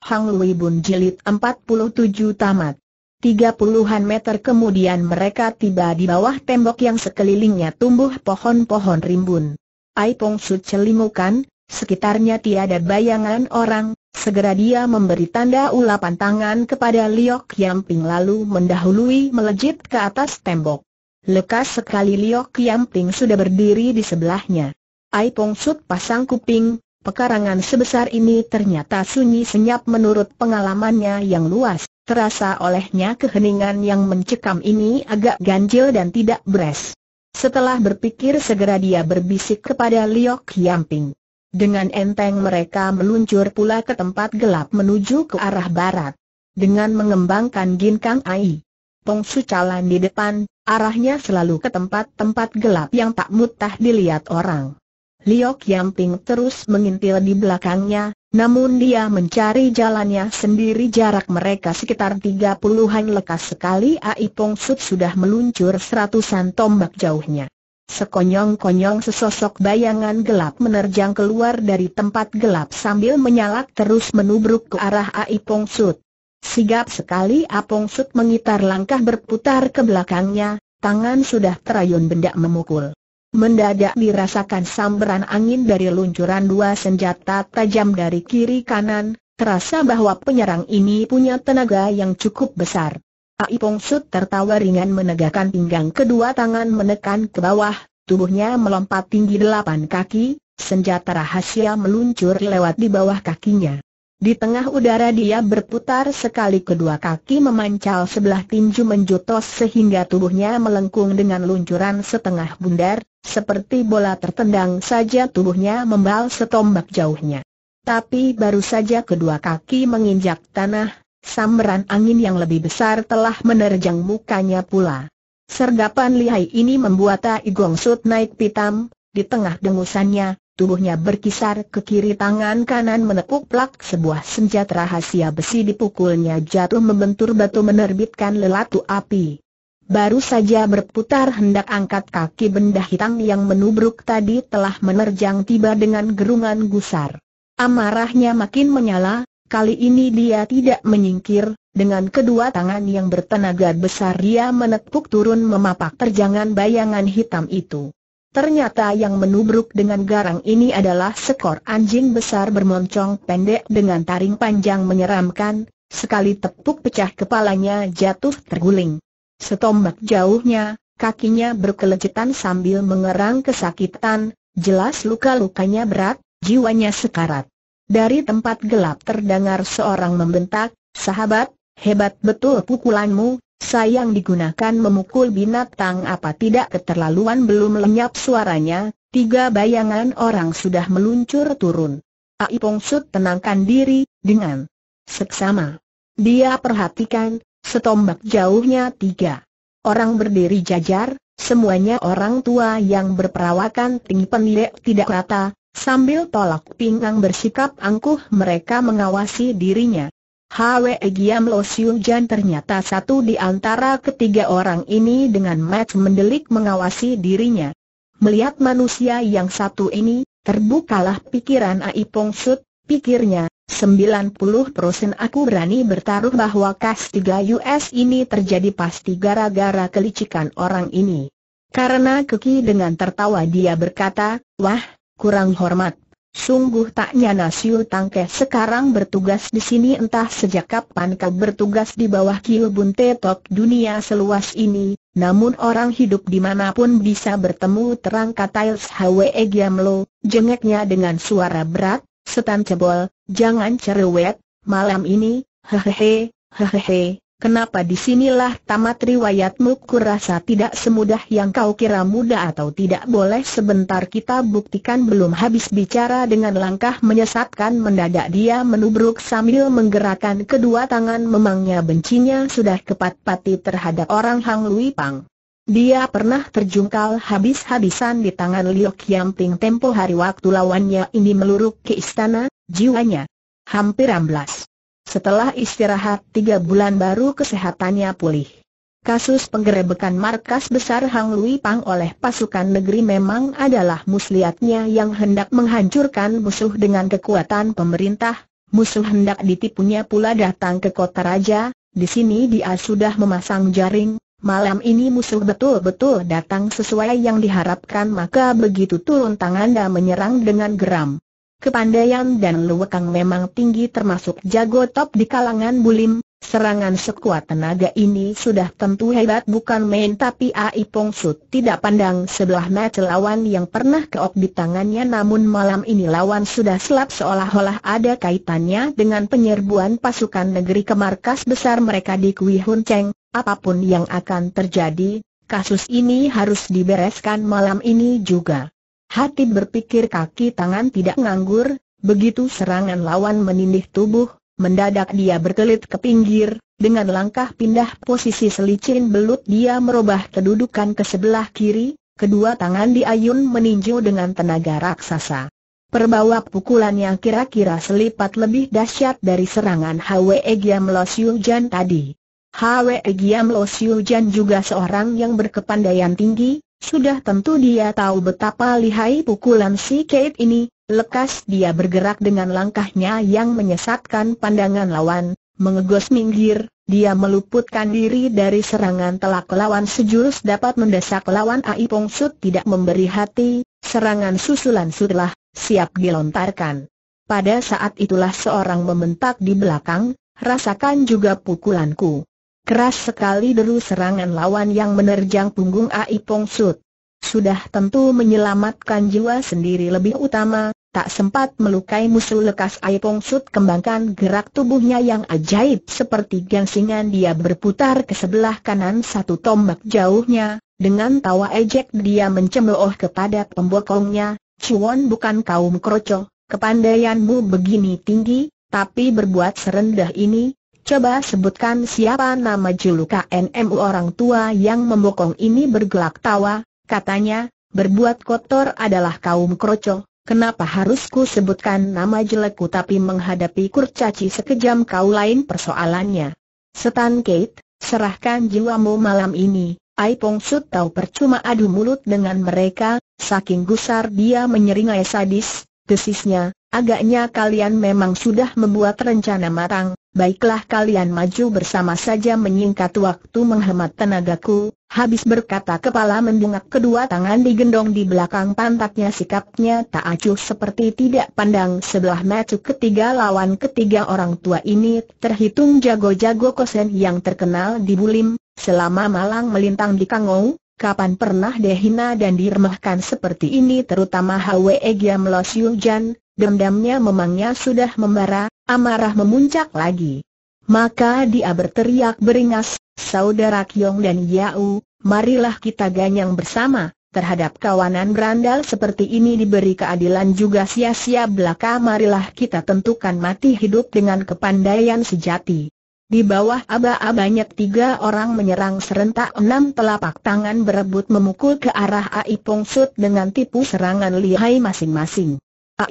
Hang Lui Bun Jilid 47 Tamat. Tiga puluhan meter kemudian mereka tiba di bawah tembok yang sekelilingnya tumbuh pohon-pohon rimbun. Ai Pong Su celingukan. sekitarnya tiada bayangan orang, segera dia memberi tanda ulapan tangan kepada Liok Yamping lalu mendahului melejit ke atas tembok. Lekas sekali Liok Yamping sudah berdiri di sebelahnya. Ai Pong Sut pasang kuping, Pekarangan sebesar ini ternyata sunyi senyap menurut pengalamannya yang luas. Terasa olehnya keheningan yang mencekam ini agak ganjil dan tidak beres. Setelah berpikir segera dia berbisik kepada Liok Yamping. Dengan enteng mereka meluncur pula ke tempat gelap menuju ke arah barat. Dengan mengembangkan ginkang ai. Su calan di depan, arahnya selalu ke tempat-tempat gelap yang tak mutah dilihat orang. Liok Yamping terus mengintil di belakangnya, namun dia mencari jalannya sendiri jarak mereka sekitar 30-an lekas sekali Ai Pong Sut sudah meluncur seratusan tombak jauhnya. Sekonyong-konyong sesosok bayangan gelap menerjang keluar dari tempat gelap sambil menyalak terus menubruk ke arah Ai Pong Sut. Sigap sekali Apong Sut mengitar langkah berputar ke belakangnya, tangan sudah terayun benda memukul. Mendadak dirasakan sambaran angin dari luncuran dua senjata tajam dari kiri kanan, terasa bahwa penyerang ini punya tenaga yang cukup besar. Ai Sut tertawa ringan menegakkan pinggang kedua tangan menekan ke bawah, tubuhnya melompat tinggi delapan kaki, senjata rahasia meluncur lewat di bawah kakinya. Di tengah udara dia berputar sekali kedua kaki memancal sebelah tinju menjutos sehingga tubuhnya melengkung dengan luncuran setengah bundar, seperti bola tertendang saja tubuhnya membal setombak jauhnya. Tapi baru saja kedua kaki menginjak tanah, sambaran angin yang lebih besar telah menerjang mukanya pula. Sergapan lihai ini membuat Tai Gong naik pitam, di tengah dengusannya, tubuhnya berkisar ke kiri tangan kanan menepuk plak sebuah senjata rahasia besi dipukulnya jatuh membentur batu menerbitkan lelatu api. Baru saja berputar hendak angkat kaki benda hitam yang menubruk tadi telah menerjang tiba dengan gerungan gusar. Amarahnya makin menyala, kali ini dia tidak menyingkir, dengan kedua tangan yang bertenaga besar dia menepuk turun memapak terjangan bayangan hitam itu. Ternyata yang menubruk dengan garang ini adalah sekor anjing besar bermoncong pendek dengan taring panjang menyeramkan, sekali tepuk pecah kepalanya jatuh terguling. Setombak jauhnya, kakinya berkelejitan sambil mengerang kesakitan, jelas luka-lukanya berat, jiwanya sekarat. Dari tempat gelap terdengar seorang membentak, sahabat, hebat betul pukulanmu, Sayang digunakan memukul binatang apa tidak keterlaluan belum lenyap suaranya, tiga bayangan orang sudah meluncur turun. Ai Pong tenangkan diri, dengan seksama. Dia perhatikan, setombak jauhnya tiga. Orang berdiri jajar, semuanya orang tua yang berperawakan tinggi pendek tidak rata, sambil tolak pinggang bersikap angkuh mereka mengawasi dirinya. Hwe Giam Lo Siu Jan ternyata satu di antara ketiga orang ini dengan mat mendelik mengawasi dirinya. Melihat manusia yang satu ini, terbukalah pikiran Ai Pong Sut, pikirnya, 90% aku berani bertaruh bahwa kas 3 US ini terjadi pasti gara-gara kelicikan orang ini. Karena keki dengan tertawa dia berkata, wah, kurang hormat Sungguh tak nyana Siu sekarang bertugas di sini entah sejak kapan kau bertugas di bawah Kiu Bun Tetok dunia seluas ini, namun orang hidup dimanapun bisa bertemu terang kata Ils Hwe Giamlo, jengeknya dengan suara berat, setan cebol, jangan cerewet, malam ini, hehehe, hehehe, Kenapa disinilah tamat riwayatmu kurasa tidak semudah yang kau kira mudah atau tidak boleh sebentar kita buktikan belum habis bicara dengan langkah menyesatkan mendadak dia menubruk sambil menggerakkan kedua tangan memangnya bencinya sudah kepat-pati terhadap orang Hang Lui Pang. Dia pernah terjungkal habis-habisan di tangan Liu Ting tempo hari waktu lawannya ini meluruk ke istana, jiwanya hampir amblas. Setelah istirahat tiga bulan baru kesehatannya pulih. Kasus penggerebekan markas besar Hang Lui Pang oleh pasukan negeri memang adalah muslihatnya yang hendak menghancurkan musuh dengan kekuatan pemerintah, musuh hendak ditipunya pula datang ke kota raja, di sini dia sudah memasang jaring, malam ini musuh betul-betul datang sesuai yang diharapkan maka begitu turun tangan dan menyerang dengan geram. Kepandaian dan Luwekang memang tinggi termasuk jago top di kalangan bulim, serangan sekuat tenaga ini sudah tentu hebat bukan main tapi Ai Pong tidak pandang sebelah mata lawan yang pernah keok di tangannya namun malam ini lawan sudah selap seolah-olah ada kaitannya dengan penyerbuan pasukan negeri ke markas besar mereka di Kui Hun Cheng, apapun yang akan terjadi, kasus ini harus dibereskan malam ini juga. Hati berpikir kaki tangan tidak nganggur, begitu serangan lawan menindih tubuh, mendadak dia berkelit ke pinggir, dengan langkah pindah posisi selicin belut dia merubah kedudukan ke sebelah kiri, kedua tangan diayun meninju dengan tenaga raksasa. Perbawa pukulan yang kira-kira selipat lebih dahsyat dari serangan Hwe Giam Lo Siu Jan tadi. Hwe Giam Lo Siu Jan juga seorang yang berkepandaian tinggi, sudah tentu dia tahu betapa lihai pukulan si Kate ini, lekas dia bergerak dengan langkahnya yang menyesatkan pandangan lawan, mengegos minggir, dia meluputkan diri dari serangan telak lawan sejurus dapat mendesak lawan Ai Pong Sut tidak memberi hati, serangan susulan sudlah, siap dilontarkan. Pada saat itulah seorang membentak di belakang, rasakan juga pukulanku. Keras sekali deru serangan lawan yang menerjang punggung Ai Pong Sut. Sudah tentu menyelamatkan jiwa sendiri lebih utama, tak sempat melukai musuh lekas Ai Pong Sut kembangkan gerak tubuhnya yang ajaib seperti gansingan dia berputar ke sebelah kanan satu tombak jauhnya, dengan tawa ejek dia mencemooh kepada pembokongnya, Cuan bukan kaum kroco, kepandaianmu begini tinggi, tapi berbuat serendah ini, Coba sebutkan siapa nama juluka NMU orang tua yang membokong ini bergelak tawa, katanya, berbuat kotor adalah kaum kroco. Kenapa harus ku sebutkan nama jelekku tapi menghadapi kurcaci sekejam kau lain persoalannya? Setan Kate, serahkan jiwamu malam ini. Ai Pong Sut tahu percuma adu mulut dengan mereka, saking gusar dia menyeringai sadis, desisnya, agaknya kalian memang sudah membuat rencana matang, Baiklah kalian maju bersama saja menyingkat waktu menghemat tenagaku, habis berkata kepala mendungak kedua tangan digendong di belakang pantatnya sikapnya tak acuh seperti tidak pandang sebelah mata ketiga lawan ketiga orang tua ini terhitung jago-jago kosen yang terkenal di Bulim, selama malang melintang di Kangou, kapan pernah dehina dan diremehkan seperti ini terutama Hwe Gia Melosiu Jan, dendamnya memangnya sudah membara, amarah memuncak lagi. Maka dia berteriak beringas, saudara Kiong dan Yau, marilah kita ganyang bersama, terhadap kawanan berandal seperti ini diberi keadilan juga sia-sia belaka marilah kita tentukan mati hidup dengan kepandaian sejati. Di bawah aba Aba banyak tiga orang menyerang serentak enam telapak tangan berebut memukul ke arah Ai Pongsut dengan tipu serangan lihai masing-masing.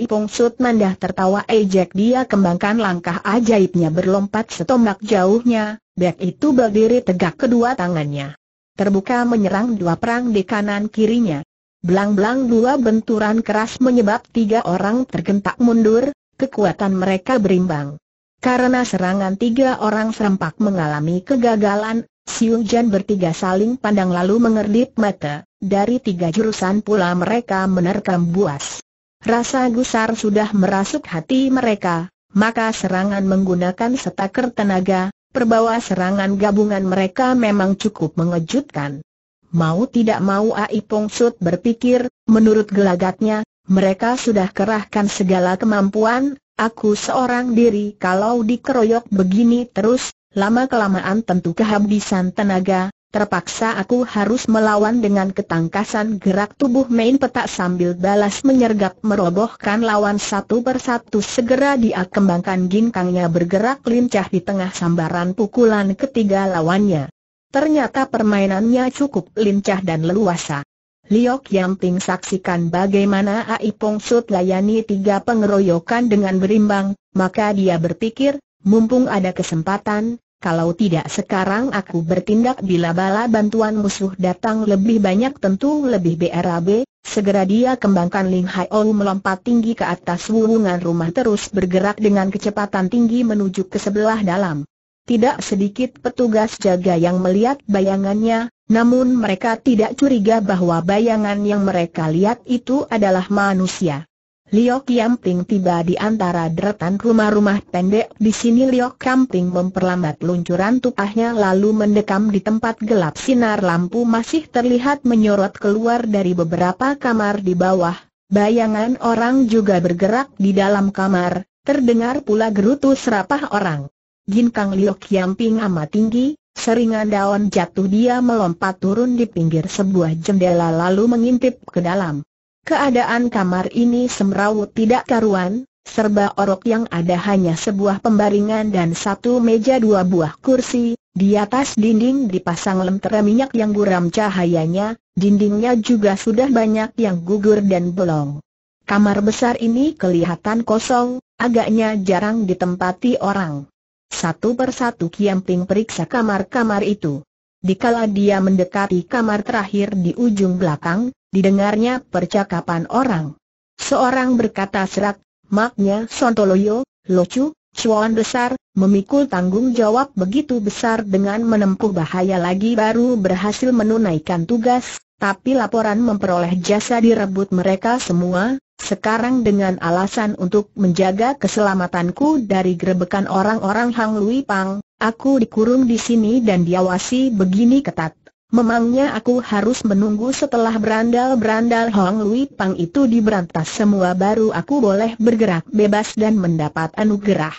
Pong Sut Mandah tertawa ejek eh, dia kembangkan langkah ajaibnya berlompat setombak jauhnya, Bek itu berdiri tegak kedua tangannya. Terbuka menyerang dua perang di kanan kirinya. Belang-belang dua benturan keras menyebab tiga orang tergentak mundur, kekuatan mereka berimbang. Karena serangan tiga orang serempak mengalami kegagalan, Siung Jan bertiga saling pandang lalu mengerdip mata, dari tiga jurusan pula mereka menerkam buas. Rasa gusar sudah merasuk hati mereka, maka serangan menggunakan setaker tenaga, perbawa serangan gabungan mereka memang cukup mengejutkan. Mau tidak mau Ai Pong Sut berpikir, menurut gelagatnya, mereka sudah kerahkan segala kemampuan, aku seorang diri kalau dikeroyok begini terus, lama-kelamaan tentu kehabisan tenaga, Terpaksa aku harus melawan dengan ketangkasan gerak tubuh main petak sambil balas menyergap merobohkan lawan satu persatu segera dia kembangkan ginkangnya bergerak lincah di tengah sambaran pukulan ketiga lawannya. Ternyata permainannya cukup lincah dan leluasa. Liok Yamping saksikan bagaimana Ai Pong Sut layani tiga pengeroyokan dengan berimbang, maka dia berpikir, mumpung ada kesempatan, kalau tidak sekarang aku bertindak bila bala bantuan musuh datang lebih banyak tentu lebih BRAB, segera dia kembangkan Ling Hai Ou melompat tinggi ke atas wulungan rumah terus bergerak dengan kecepatan tinggi menuju ke sebelah dalam. Tidak sedikit petugas jaga yang melihat bayangannya, namun mereka tidak curiga bahwa bayangan yang mereka lihat itu adalah manusia. Liu Yamping tiba di antara deretan rumah-rumah pendek. Di sini Liu Yamping memperlambat luncuran tupahnya lalu mendekam di tempat gelap sinar lampu masih terlihat menyorot keluar dari beberapa kamar di bawah. Bayangan orang juga bergerak di dalam kamar, terdengar pula gerutu serapah orang. Ginkang Liu Yamping amat tinggi, seringan daun jatuh dia melompat turun di pinggir sebuah jendela lalu mengintip ke dalam. Keadaan kamar ini semrawut tidak karuan, serba orok yang ada hanya sebuah pembaringan dan satu meja dua buah kursi, di atas dinding dipasang lentera minyak yang guram cahayanya, dindingnya juga sudah banyak yang gugur dan bolong. Kamar besar ini kelihatan kosong, agaknya jarang ditempati orang. Satu persatu Kiamping periksa kamar-kamar itu. Dikala dia mendekati kamar terakhir di ujung belakang, didengarnya percakapan orang. Seorang berkata serak, maknya Sontoloyo, Locu, cuan besar, memikul tanggung jawab begitu besar dengan menempuh bahaya lagi baru berhasil menunaikan tugas, tapi laporan memperoleh jasa direbut mereka semua, sekarang dengan alasan untuk menjaga keselamatanku dari grebekan orang-orang Hang Lui Pang, aku dikurung di sini dan diawasi begini ketat. Memangnya aku harus menunggu setelah berandal-berandal Hong Lui Pang itu diberantas semua baru aku boleh bergerak bebas dan mendapat anugerah.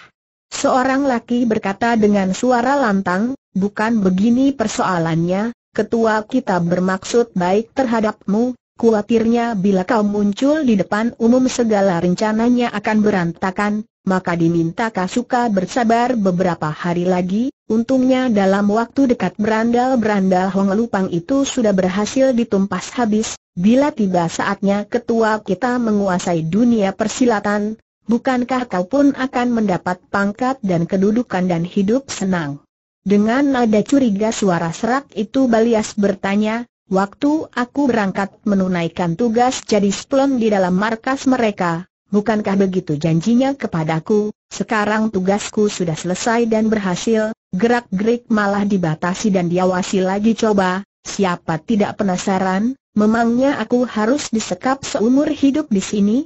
Seorang laki berkata dengan suara lantang, bukan begini persoalannya, ketua kita bermaksud baik terhadapmu, Kuatirnya bila kau muncul di depan umum segala rencananya akan berantakan, maka diminta Kasuka bersabar beberapa hari lagi, Untungnya dalam waktu dekat berandal-berandal Hong Lupang itu sudah berhasil ditumpas habis, bila tiba saatnya ketua kita menguasai dunia persilatan, bukankah kau pun akan mendapat pangkat dan kedudukan dan hidup senang? Dengan nada curiga suara serak itu Balias bertanya, waktu aku berangkat menunaikan tugas jadi splon di dalam markas mereka, bukankah begitu janjinya kepadaku, sekarang tugasku sudah selesai dan berhasil, gerak-gerik malah dibatasi dan diawasi lagi coba, siapa tidak penasaran, memangnya aku harus disekap seumur hidup di sini?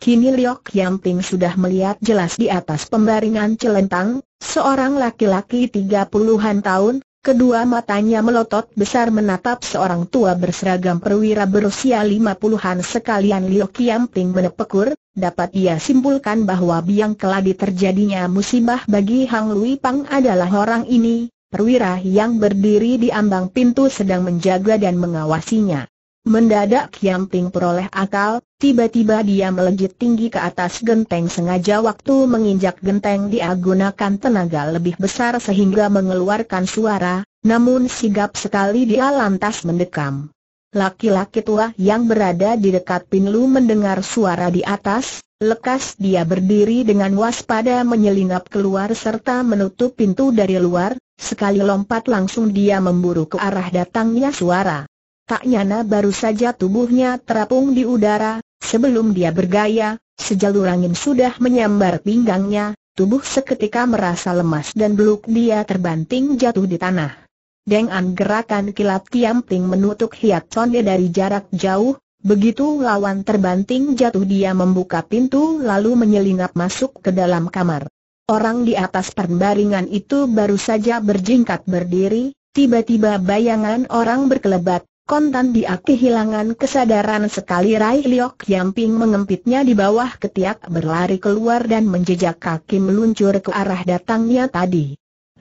Kini Liok Yamping sudah melihat jelas di atas pembaringan celentang, seorang laki-laki tiga puluhan tahun, kedua matanya melotot besar menatap seorang tua berseragam perwira berusia lima puluhan sekalian Liok Yamping menepekur, dapat ia simpulkan bahwa biang keladi terjadinya musibah bagi Hang Lui Pang adalah orang ini, perwira yang berdiri di ambang pintu sedang menjaga dan mengawasinya. Mendadak Kiam Ping peroleh akal, tiba-tiba dia melejit tinggi ke atas genteng sengaja waktu menginjak genteng dia gunakan tenaga lebih besar sehingga mengeluarkan suara, namun sigap sekali dia lantas mendekam. Laki-laki tua yang berada di dekat Pinlu mendengar suara di atas, lekas dia berdiri dengan waspada menyelinap keluar serta menutup pintu dari luar, sekali lompat langsung dia memburu ke arah datangnya suara. Tak nyana baru saja tubuhnya terapung di udara, sebelum dia bergaya, sejalur angin sudah menyambar pinggangnya, tubuh seketika merasa lemas dan beluk dia terbanting jatuh di tanah dengan gerakan kilat Ting menutup Hiat Conde dari jarak jauh, begitu lawan terbanting jatuh dia membuka pintu lalu menyelinap masuk ke dalam kamar. Orang di atas perbaringan itu baru saja berjingkat berdiri, tiba-tiba bayangan orang berkelebat, kontan dia kehilangan kesadaran sekali Rai Liok Yamping mengempitnya di bawah ketiak berlari keluar dan menjejak kaki meluncur ke arah datangnya tadi.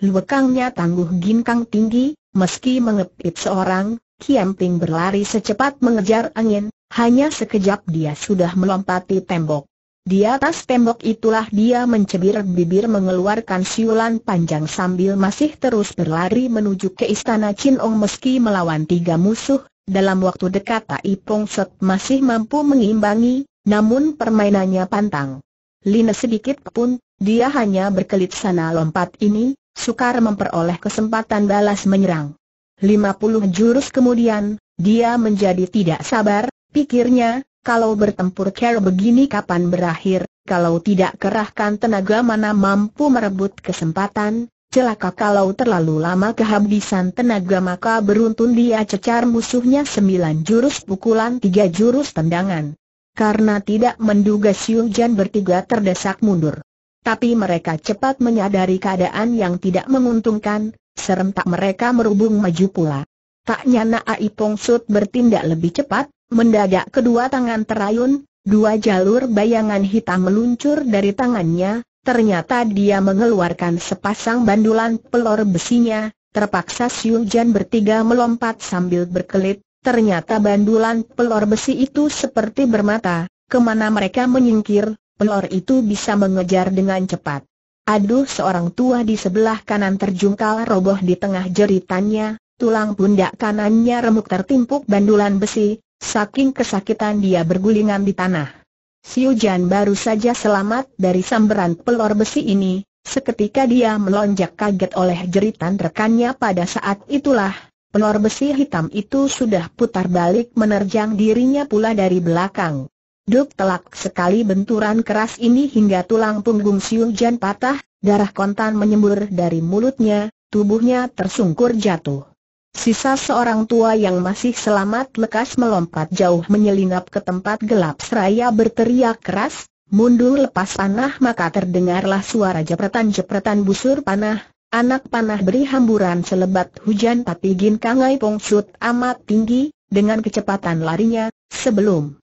Luekangnya tangguh ginkang tinggi, meski mengepit seorang, Ping berlari secepat mengejar angin, hanya sekejap dia sudah melompati tembok. Di atas tembok itulah dia mencebir bibir mengeluarkan siulan panjang sambil masih terus berlari menuju ke istana Chin Ong meski melawan tiga musuh, dalam waktu dekat Tai Pong Set masih mampu mengimbangi, namun permainannya pantang. Lina sedikit pun, dia hanya berkelit sana lompat ini, sukar memperoleh kesempatan balas menyerang. 50 jurus kemudian, dia menjadi tidak sabar, pikirnya, kalau bertempur care begini kapan berakhir, kalau tidak kerahkan tenaga mana mampu merebut kesempatan, celaka kalau terlalu lama kehabisan tenaga maka beruntun dia cecar musuhnya sembilan jurus pukulan tiga jurus tendangan. Karena tidak menduga Siu Jan bertiga terdesak mundur. Tapi mereka cepat menyadari keadaan yang tidak menguntungkan, serentak mereka merubung maju pula. Tak nyana Ai Pong Sut bertindak lebih cepat, mendadak kedua tangan terayun, dua jalur bayangan hitam meluncur dari tangannya, ternyata dia mengeluarkan sepasang bandulan pelor besinya, terpaksa Jan bertiga melompat sambil berkelit, ternyata bandulan pelor besi itu seperti bermata, kemana mereka menyingkir, pelor itu bisa mengejar dengan cepat. Aduh seorang tua di sebelah kanan terjungkal roboh di tengah jeritannya, tulang pundak kanannya remuk tertimpuk bandulan besi, saking kesakitan dia bergulingan di tanah. Si Ujan baru saja selamat dari samberan pelor besi ini, seketika dia melonjak kaget oleh jeritan rekannya pada saat itulah, pelor besi hitam itu sudah putar balik menerjang dirinya pula dari belakang. Duk telak sekali benturan keras ini hingga tulang punggung Siu Jan patah, darah kontan menyembur dari mulutnya, tubuhnya tersungkur jatuh. Sisa seorang tua yang masih selamat lekas melompat jauh menyelinap ke tempat gelap seraya berteriak keras, mundur lepas panah maka terdengarlah suara jepretan-jepretan busur panah, anak panah beri hamburan selebat hujan tapi ginkangai pongsut amat tinggi, dengan kecepatan larinya, sebelum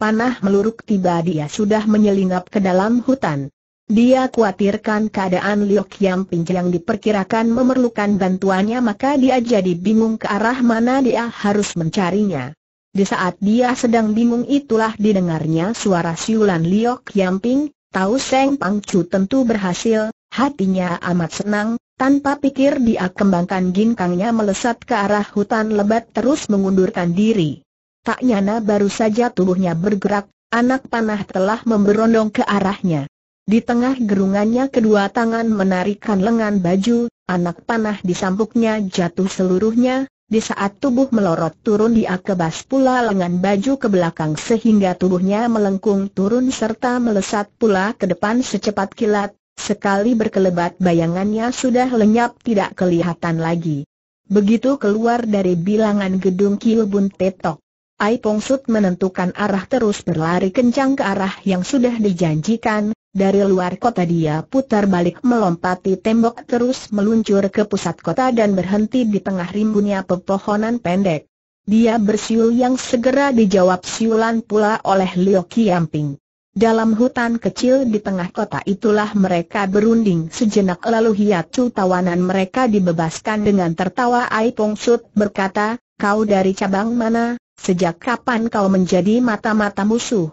Panah meluruk tiba dia sudah menyelinap ke dalam hutan. Dia khawatirkan keadaan Liok Yang Ping yang diperkirakan memerlukan bantuannya maka dia jadi bingung ke arah mana dia harus mencarinya. Di saat dia sedang bingung itulah didengarnya suara siulan Liok Yang Ping, tahu Seng Pang Chu tentu berhasil, hatinya amat senang, tanpa pikir dia kembangkan ginkangnya melesat ke arah hutan lebat terus mengundurkan diri. Tak nyana baru saja tubuhnya bergerak, anak panah telah memberondong ke arahnya. Di tengah gerungannya kedua tangan menarikkan lengan baju, anak panah disampuknya jatuh seluruhnya, di saat tubuh melorot turun dia kebas pula lengan baju ke belakang sehingga tubuhnya melengkung turun serta melesat pula ke depan secepat kilat, sekali berkelebat bayangannya sudah lenyap tidak kelihatan lagi. Begitu keluar dari bilangan gedung Kilbun Tetok, Ai Pong Sut menentukan arah terus berlari kencang ke arah yang sudah dijanjikan, dari luar kota dia putar balik melompati tembok terus meluncur ke pusat kota dan berhenti di tengah rimbunnya pepohonan pendek. Dia bersiul yang segera dijawab siulan pula oleh Liu Kiamping. Dalam hutan kecil di tengah kota itulah mereka berunding sejenak lalu hiacu tawanan mereka dibebaskan dengan tertawa Ai Pong Sut berkata, kau dari cabang mana, Sejak kapan kau menjadi mata-mata musuh?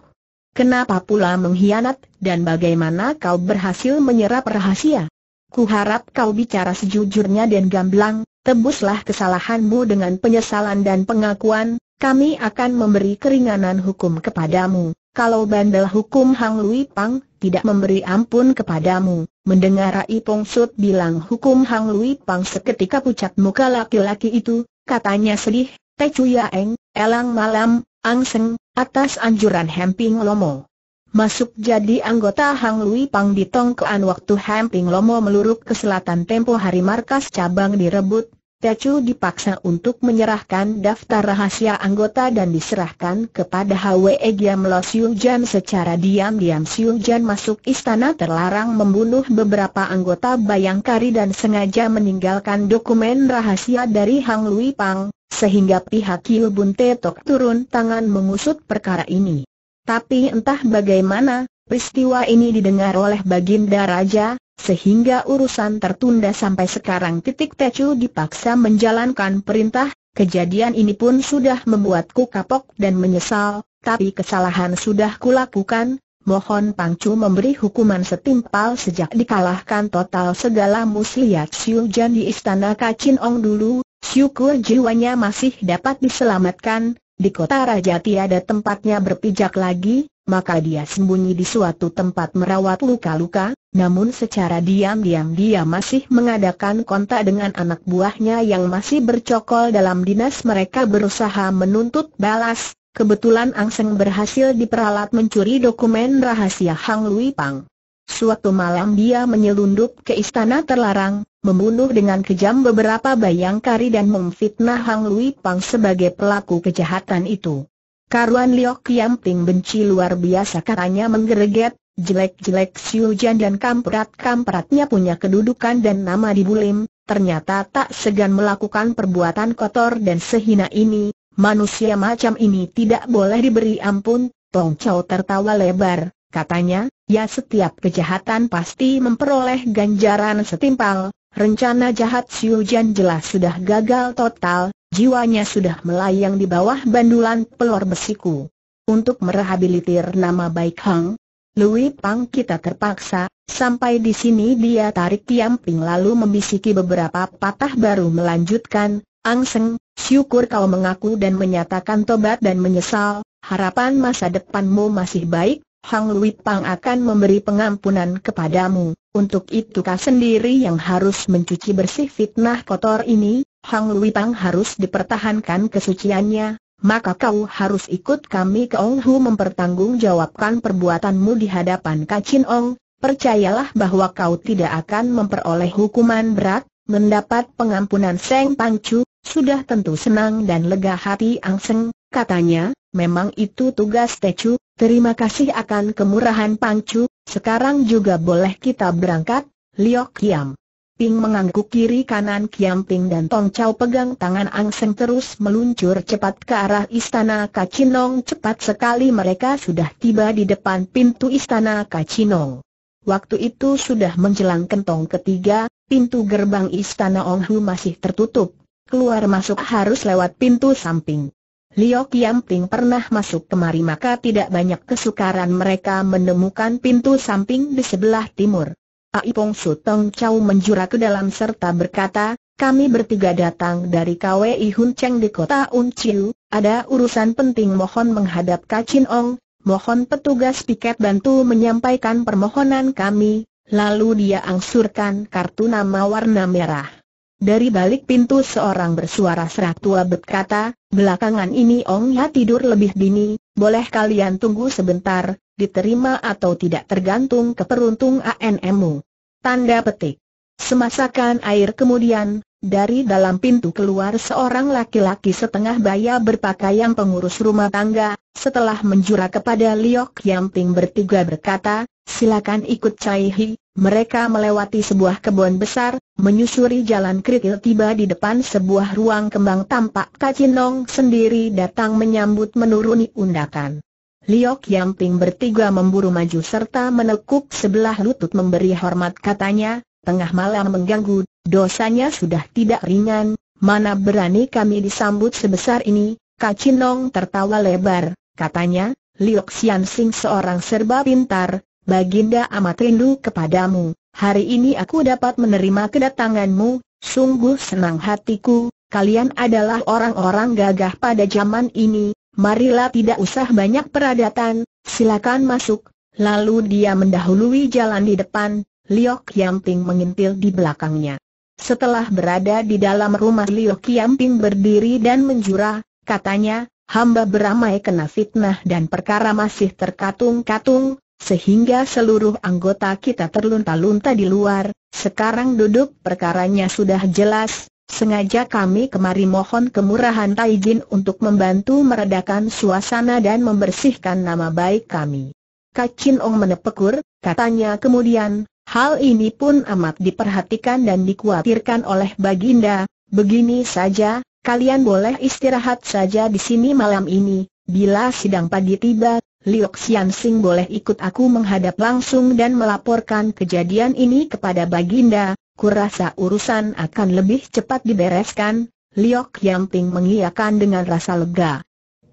Kenapa pula mengkhianat dan bagaimana kau berhasil menyerap rahasia? Kuharap kau bicara sejujurnya dan gamblang, tebuslah kesalahanmu dengan penyesalan dan pengakuan, kami akan memberi keringanan hukum kepadamu. Kalau bandel hukum Hang Lui Pang tidak memberi ampun kepadamu, mendengar Rai Pong Sut bilang hukum Hang Lui Pang seketika pucat muka laki-laki itu, katanya sedih, Tecuya Eng, Elang Malam, Angseng, atas anjuran Hemping Lomo. Masuk jadi anggota Hang Lui Pang di Tongkoan waktu Hemping Lomo meluruk ke selatan tempo hari markas cabang direbut, Tecu dipaksa untuk menyerahkan daftar rahasia anggota dan diserahkan kepada Hwe Giam Lo Siu Jan secara diam-diam Siung Jan masuk istana terlarang membunuh beberapa anggota Bayangkari dan sengaja meninggalkan dokumen rahasia dari Hang Lui Pang, sehingga pihak Yulbun Tetok turun tangan mengusut perkara ini. Tapi entah bagaimana, peristiwa ini didengar oleh Baginda Raja, sehingga urusan tertunda sampai sekarang titik Tecu dipaksa menjalankan perintah, kejadian ini pun sudah membuatku kapok dan menyesal, tapi kesalahan sudah kulakukan, Mohon Pangcu memberi hukuman setimpal sejak dikalahkan total segala muslihat Siu Jan di istana Kacin Ong dulu, syukur jiwanya masih dapat diselamatkan, di kota raja tiada tempatnya berpijak lagi, maka dia sembunyi di suatu tempat merawat luka-luka, namun secara diam-diam dia masih mengadakan kontak dengan anak buahnya yang masih bercokol dalam dinas mereka berusaha menuntut balas, kebetulan Ang Seng berhasil diperalat mencuri dokumen rahasia Hang Lui Pang. Suatu malam dia menyelundup ke istana terlarang, membunuh dengan kejam beberapa bayangkari dan memfitnah Hang Lui Pang sebagai pelaku kejahatan itu. Karuan Liok Ting benci luar biasa katanya menggereget, jelek-jelek Jan dan kamprat-kampratnya punya kedudukan dan nama di Bulim, ternyata tak segan melakukan perbuatan kotor dan sehina ini, manusia macam ini tidak boleh diberi ampun, Tong Chow tertawa lebar, katanya, ya setiap kejahatan pasti memperoleh ganjaran setimpal, Rencana jahat Siu Jan jelas sudah gagal total, jiwanya sudah melayang di bawah bandulan pelor besiku. Untuk merehabilitir nama baik Hang, Lui Pang kita terpaksa, sampai di sini dia tarik tiamping lalu membisiki beberapa patah baru melanjutkan, Ang Seng, syukur kau mengaku dan menyatakan tobat dan menyesal, harapan masa depanmu masih baik, Hang Lui Pang akan memberi pengampunan kepadamu. Untuk itu kau sendiri yang harus mencuci bersih fitnah kotor ini, Hang Lui Pang harus dipertahankan kesuciannya, maka kau harus ikut kami ke Ong Hu mempertanggungjawabkan perbuatanmu di hadapan Kacin Ong. Percayalah bahwa kau tidak akan memperoleh hukuman berat, mendapat pengampunan Seng Pangcu, sudah tentu senang dan lega hati Ang Seng, Katanya, memang itu tugas Tecu, terima kasih akan kemurahan Pangcu, sekarang juga boleh kita berangkat, Liok Kiam. Ping mengangguk kiri kanan Kiam Ping dan Tong Chau pegang tangan Ang Seng terus meluncur cepat ke arah istana Kacinong cepat sekali mereka sudah tiba di depan pintu istana Kacinong. Waktu itu sudah menjelang kentong ketiga, pintu gerbang istana Onghu masih tertutup. Keluar masuk harus lewat pintu samping. Liu Kiamping pernah masuk kemari maka tidak banyak kesukaran mereka menemukan pintu samping di sebelah timur. Aipong Sutong Chau menjura ke dalam serta berkata, kami bertiga datang dari KWI Hun Cheng di kota Unciu, ada urusan penting mohon menghadap Kacin Ong, mohon petugas piket bantu menyampaikan permohonan kami, lalu dia angsurkan kartu nama warna merah. Dari balik pintu seorang bersuara serak tua berkata, belakangan ini Ong Ya tidur lebih dini, boleh kalian tunggu sebentar, diterima atau tidak tergantung keperuntung ANMU. Tanda petik. Semasakan air kemudian, dari dalam pintu keluar seorang laki-laki setengah baya berpakaian pengurus rumah tangga, setelah menjura kepada Liok Yamping bertiga berkata, silakan ikut Cai Hi. Mereka melewati sebuah kebun besar, menyusuri jalan kerikil tiba di depan sebuah ruang kembang tampak Kacinong sendiri datang menyambut menuruni undakan. Liok Yamping bertiga memburu maju serta menekuk sebelah lutut memberi hormat katanya, tengah malam mengganggu, dosanya sudah tidak ringan, mana berani kami disambut sebesar ini, Kacinong tertawa lebar, katanya, Liok Sian Sing seorang serba pintar, Baginda amat rindu kepadamu, hari ini aku dapat menerima kedatanganmu, sungguh senang hatiku, kalian adalah orang-orang gagah pada zaman ini, marilah tidak usah banyak peradatan, silakan masuk. Lalu dia mendahului jalan di depan, Liok Yamping mengintil di belakangnya. Setelah berada di dalam rumah Liok Yamping berdiri dan menjura, katanya, hamba beramai kena fitnah dan perkara masih terkatung-katung, sehingga seluruh anggota kita terlunta-lunta di luar, sekarang duduk perkaranya sudah jelas, sengaja kami kemari mohon kemurahan Taijin untuk membantu meredakan suasana dan membersihkan nama baik kami. Kacin Ong menepekur, katanya kemudian, Hal ini pun amat diperhatikan dan dikhawatirkan oleh Baginda, begini saja, kalian boleh istirahat saja di sini malam ini, bila sidang pagi tiba, Liok Xian boleh ikut aku menghadap langsung dan melaporkan kejadian ini kepada Baginda, kurasa urusan akan lebih cepat dibereskan, Liok Yamping mengiyakan dengan rasa lega.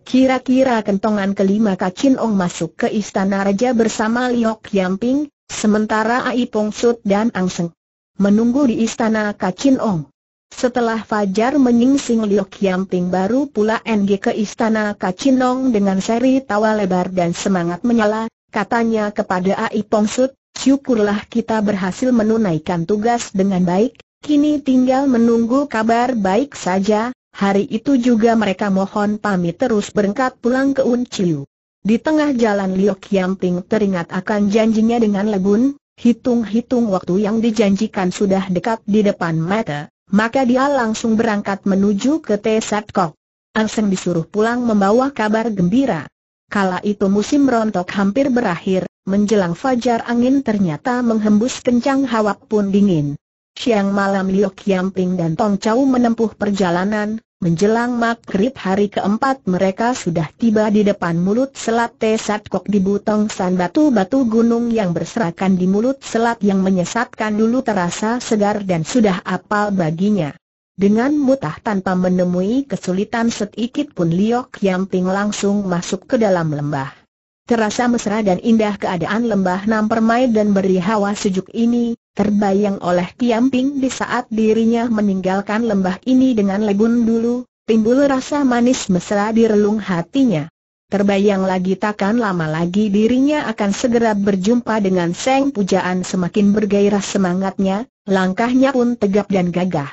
Kira-kira kentongan kelima Kacin Ong masuk ke istana raja bersama Liok Yamping, Sementara Ai Pong Sut dan Ang Seng menunggu di istana Kacin Ong. Setelah Fajar menyingsing Liu Kiamping baru pula NG ke istana Ong dengan seri tawa lebar dan semangat menyala, katanya kepada Ai Pongsut, syukurlah kita berhasil menunaikan tugas dengan baik, kini tinggal menunggu kabar baik saja, hari itu juga mereka mohon pamit terus berangkat pulang ke Unciu. Di tengah jalan Liu Qiangping teringat akan janjinya dengan Lebun, hitung-hitung waktu yang dijanjikan sudah dekat di depan mata, maka dia langsung berangkat menuju ke T Kok. Angseng disuruh pulang membawa kabar gembira. Kala itu musim rontok hampir berakhir, menjelang fajar angin ternyata menghembus kencang hawa pun dingin. Siang malam Liu Qiangping dan Tong Chau menempuh perjalanan, Menjelang maghrib hari keempat mereka sudah tiba di depan mulut selat Tesat Kok di Butong San batu-batu gunung yang berserakan di mulut selat yang menyesatkan dulu terasa segar dan sudah apal baginya. Dengan mutah tanpa menemui kesulitan sedikit pun Liok yang ping langsung masuk ke dalam lembah. Terasa mesra dan indah keadaan lembah Nam Permai dan beri hawa sejuk ini, terbayang oleh Kiamping di saat dirinya meninggalkan lembah ini dengan lebun dulu, timbul rasa manis mesra di relung hatinya. Terbayang lagi takkan lama lagi dirinya akan segera berjumpa dengan Seng Pujaan semakin bergairah semangatnya, langkahnya pun tegap dan gagah.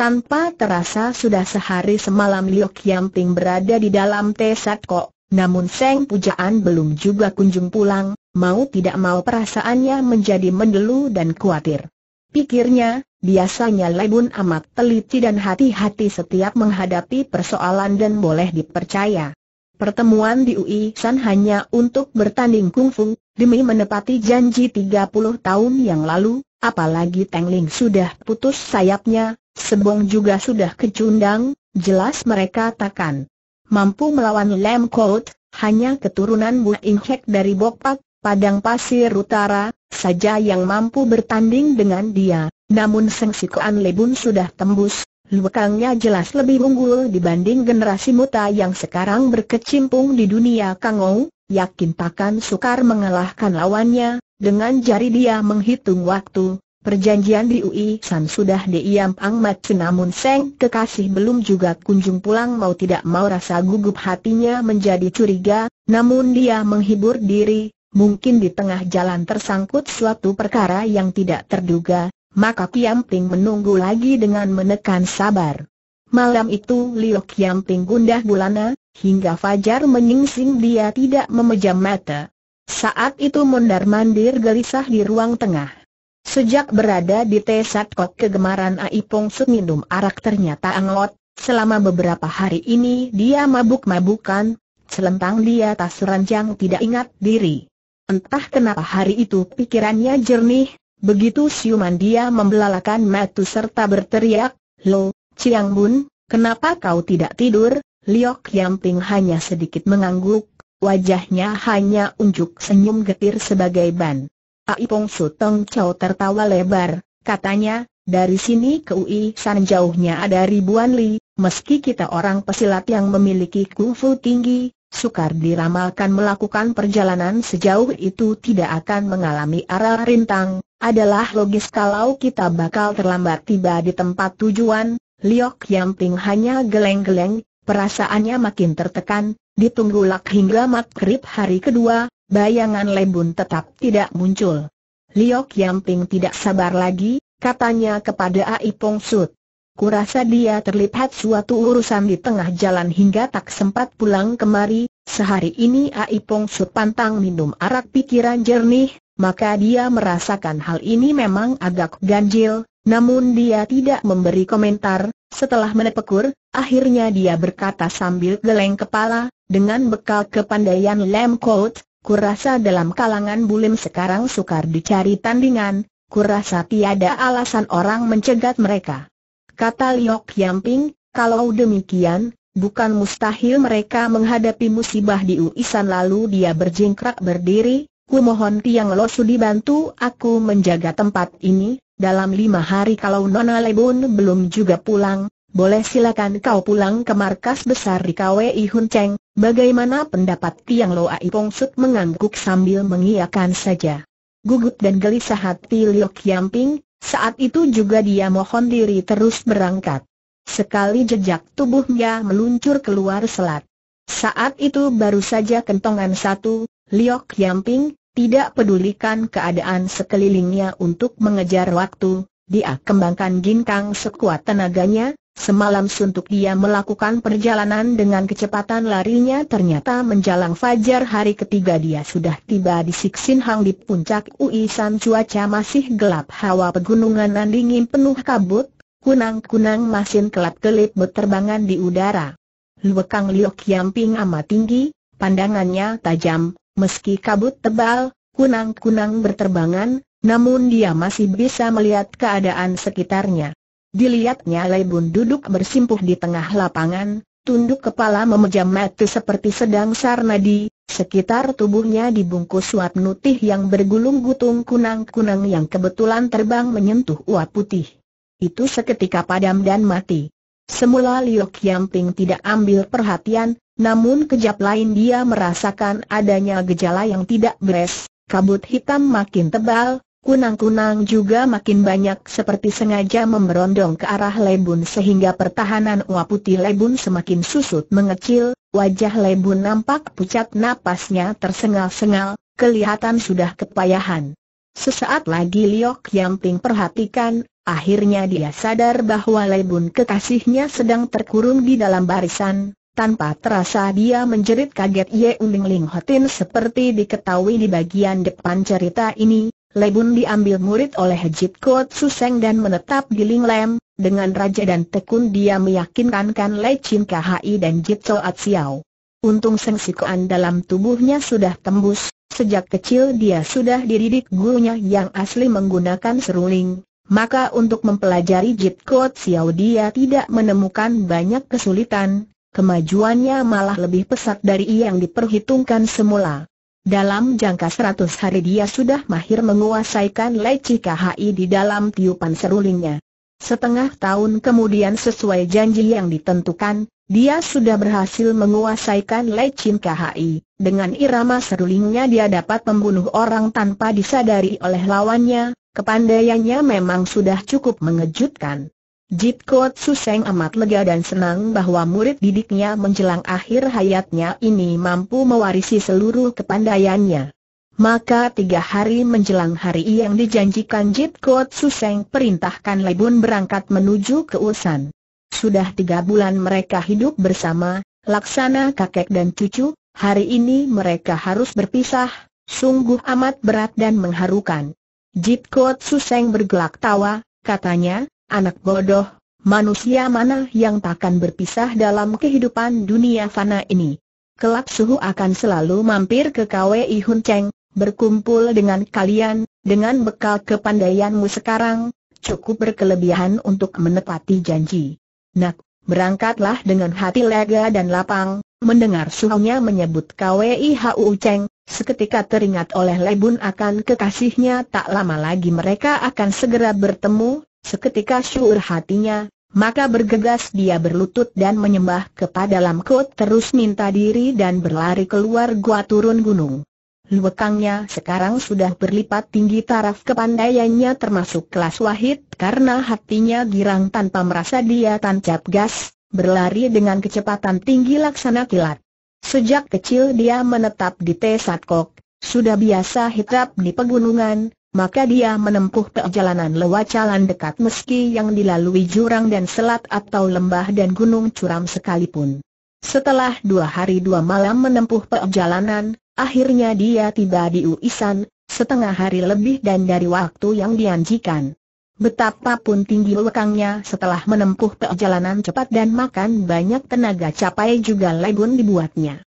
Tanpa terasa sudah sehari semalam Liu Kiamping berada di dalam Tesat Kok, namun Seng Pujaan belum juga kunjung pulang, mau tidak mau perasaannya menjadi mendelu dan khawatir. Pikirnya, biasanya Lebun amat teliti dan hati-hati setiap menghadapi persoalan dan boleh dipercaya. Pertemuan di UI San hanya untuk bertanding kungfu, demi menepati janji 30 tahun yang lalu, apalagi Teng Ling sudah putus sayapnya, Sebong juga sudah kecundang, jelas mereka takkan mampu melawan Lam Kout, hanya keturunan Bu In dari Bokpak, Padang Pasir Utara, saja yang mampu bertanding dengan dia, namun Seng Sikuan Lebun sudah tembus, lukangnya jelas lebih unggul dibanding generasi muta yang sekarang berkecimpung di dunia Kangou, yakin takkan sukar mengalahkan lawannya, dengan jari dia menghitung waktu, Perjanjian di UI San sudah diiam Ang Mat namun Seng kekasih belum juga kunjung pulang mau tidak mau rasa gugup hatinya menjadi curiga, namun dia menghibur diri, mungkin di tengah jalan tersangkut suatu perkara yang tidak terduga, maka Kiamping menunggu lagi dengan menekan sabar. Malam itu Liu Kiamping gundah gulana, hingga fajar menyingsing dia tidak memejam mata. Saat itu mondar-mandir gelisah di ruang tengah. Sejak berada di Tesat Kok kegemaran Aipong seminum arak ternyata angot, selama beberapa hari ini dia mabuk-mabukan, selentang dia tak serancang tidak ingat diri. Entah kenapa hari itu pikirannya jernih, begitu siuman dia membelalakan matu serta berteriak, Lo, Ciang Bun, kenapa kau tidak tidur? Liok Ping hanya sedikit mengangguk, wajahnya hanya unjuk senyum getir sebagai ban. Aipong Sutong Chow tertawa lebar, katanya, dari sini ke UI San jauhnya ada ribuan li, meski kita orang pesilat yang memiliki kungfu tinggi, sukar diramalkan melakukan perjalanan sejauh itu tidak akan mengalami arah rintang, adalah logis kalau kita bakal terlambat tiba di tempat tujuan, Liok Yamping hanya geleng-geleng, perasaannya makin tertekan, ditunggulak hingga maghrib hari kedua, bayangan Lebun tetap tidak muncul. Liok Yamping tidak sabar lagi, katanya kepada Aipong Sud. Kurasa dia terlihat suatu urusan di tengah jalan hingga tak sempat pulang kemari, sehari ini Aipong sepantang minum arak pikiran jernih, maka dia merasakan hal ini memang agak ganjil, namun dia tidak memberi komentar, setelah menepekur, akhirnya dia berkata sambil geleng kepala, dengan bekal kepandaian Lem Coat, kurasa dalam kalangan bulim sekarang sukar dicari tandingan, kurasa tiada alasan orang mencegat mereka kata Liok Yamping, kalau demikian, bukan mustahil mereka menghadapi musibah di Uisan lalu dia berjingkrak berdiri, ku mohon Tiang Lo Sudi bantu aku menjaga tempat ini, dalam lima hari kalau Nona Lebon belum juga pulang, boleh silakan kau pulang ke markas besar di KWI Hun Cheng, bagaimana pendapat Tiang Lo Ai Pong Sut mengangguk sambil mengiakan saja. Gugut dan gelisah hati Liok Yamping, saat itu juga dia mohon diri terus berangkat. Sekali jejak tubuhnya meluncur keluar selat. Saat itu baru saja kentongan satu, Liok Yamping, tidak pedulikan keadaan sekelilingnya untuk mengejar waktu, dia kembangkan ginkang sekuat tenaganya, Semalam suntuk dia melakukan perjalanan dengan kecepatan larinya ternyata menjelang fajar hari ketiga dia sudah tiba di Siksin Hang di puncak Uisan cuaca masih gelap hawa pegunungan dingin penuh kabut, kunang-kunang masin kelap-kelip berterbangan di udara. Luekang Liok Yamping amat tinggi, pandangannya tajam, meski kabut tebal, kunang-kunang berterbangan, namun dia masih bisa melihat keadaan sekitarnya. Dilihatnya Lebun duduk bersimpuh di tengah lapangan, tunduk kepala memejam mata seperti sedang sarnadi, sekitar tubuhnya dibungkus uap nutih yang bergulung gutung kunang-kunang yang kebetulan terbang menyentuh uap putih. Itu seketika padam dan mati. Semula Liok Yamping tidak ambil perhatian, namun kejap lain dia merasakan adanya gejala yang tidak beres, kabut hitam makin tebal, Kunang-kunang juga makin banyak seperti sengaja memberondong ke arah Lebun sehingga pertahanan Waputi Putih Lebun semakin susut mengecil, wajah Lebun nampak pucat napasnya tersengal-sengal, kelihatan sudah kepayahan. Sesaat lagi Liok Yamping perhatikan, akhirnya dia sadar bahwa Lebun kekasihnya sedang terkurung di dalam barisan, tanpa terasa dia menjerit kaget Ye Unding Ling Hotin seperti diketahui di bagian depan cerita ini, Lebun diambil murid oleh Hejit Kot Suseng dan menetap di Ling Lam, dengan Raja dan Tekun dia meyakinkan Kan Le Chin Khai dan Jit At Xiao. Untung sengsikaan dalam tubuhnya sudah tembus, sejak kecil dia sudah dididik gurunya yang asli menggunakan seruling, maka untuk mempelajari Jit Kot Xiao dia tidak menemukan banyak kesulitan, kemajuannya malah lebih pesat dari yang diperhitungkan semula. Dalam jangka 100 hari dia sudah mahir menguasaikan leci KHI di dalam tiupan serulingnya. Setengah tahun kemudian sesuai janji yang ditentukan, dia sudah berhasil menguasaikan lecin KHI. Dengan irama serulingnya dia dapat membunuh orang tanpa disadari oleh lawannya, kepandaiannya memang sudah cukup mengejutkan. Jit Kot Suseng amat lega dan senang bahwa murid didiknya menjelang akhir hayatnya ini mampu mewarisi seluruh kepandaiannya. Maka tiga hari menjelang hari yang dijanjikan Jit Kot Suseng perintahkan Lebun berangkat menuju ke Ulsan. Sudah tiga bulan mereka hidup bersama, laksana kakek dan cucu, hari ini mereka harus berpisah, sungguh amat berat dan mengharukan. Jit Kot Suseng bergelak tawa, katanya, Anak bodoh, manusia mana yang takkan berpisah dalam kehidupan dunia fana ini? Kelak suhu akan selalu mampir ke KWI Hun Cheng, berkumpul dengan kalian, dengan bekal kepandaianmu sekarang, cukup berkelebihan untuk menepati janji. Nak, berangkatlah dengan hati lega dan lapang, mendengar suhunya menyebut KWI Hu Cheng, seketika teringat oleh Lebun akan kekasihnya tak lama lagi mereka akan segera bertemu, Seketika syur hatinya, maka bergegas dia berlutut dan menyembah kepada Lam Kot terus minta diri dan berlari keluar gua turun gunung. Luekangnya sekarang sudah berlipat tinggi taraf kepandaiannya termasuk kelas wahid karena hatinya girang tanpa merasa dia tancap gas, berlari dengan kecepatan tinggi laksana kilat. Sejak kecil dia menetap di Tesat Kok, sudah biasa hitap di pegunungan, maka dia menempuh perjalanan lewat jalan dekat meski yang dilalui jurang dan selat atau lembah dan gunung curam sekalipun. Setelah dua hari dua malam menempuh perjalanan, akhirnya dia tiba di Uisan, setengah hari lebih dan dari waktu yang dianjikan. Betapapun tinggi lekangnya setelah menempuh perjalanan cepat dan makan banyak tenaga capai juga legun dibuatnya.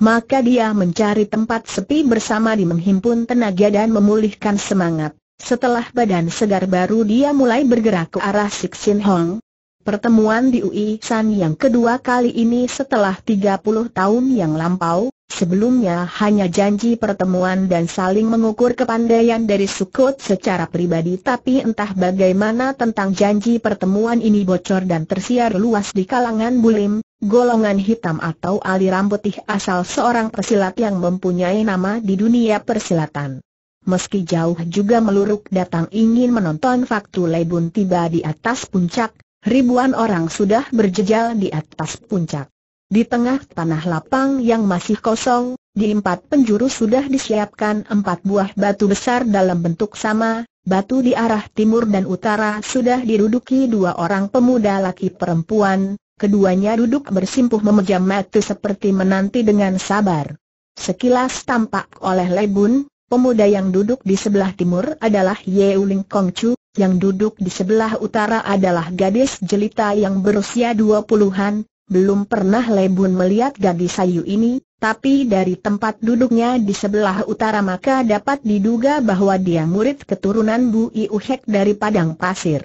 Maka dia mencari tempat sepi bersama di menghimpun tenaga dan memulihkan semangat. Setelah badan segar baru dia mulai bergerak ke arah Sik Sin Hong. Pertemuan di UI San yang kedua kali ini setelah 30 tahun yang lampau, sebelumnya hanya janji pertemuan dan saling mengukur kepandaian dari Sukut secara pribadi tapi entah bagaimana tentang janji pertemuan ini bocor dan tersiar luas di kalangan Bulim, Golongan hitam atau aliran putih asal seorang pesilat yang mempunyai nama di dunia persilatan. Meski jauh juga meluruk datang ingin menonton Faktu Lebun tiba di atas puncak, ribuan orang sudah berjejal di atas puncak. Di tengah tanah lapang yang masih kosong, di empat penjuru sudah disiapkan empat buah batu besar dalam bentuk sama, batu di arah timur dan utara sudah diruduki dua orang pemuda laki perempuan, Keduanya duduk bersimpuh memejam mata seperti menanti dengan sabar. Sekilas tampak oleh Lebun, pemuda yang duduk di sebelah timur adalah Ye Uling Kongcu, yang duduk di sebelah utara adalah gadis jelita yang berusia dua puluhan. Belum pernah Lebun melihat gadis sayu ini, tapi dari tempat duduknya di sebelah utara maka dapat diduga bahwa dia murid keturunan Bu Iuhek dari Padang Pasir.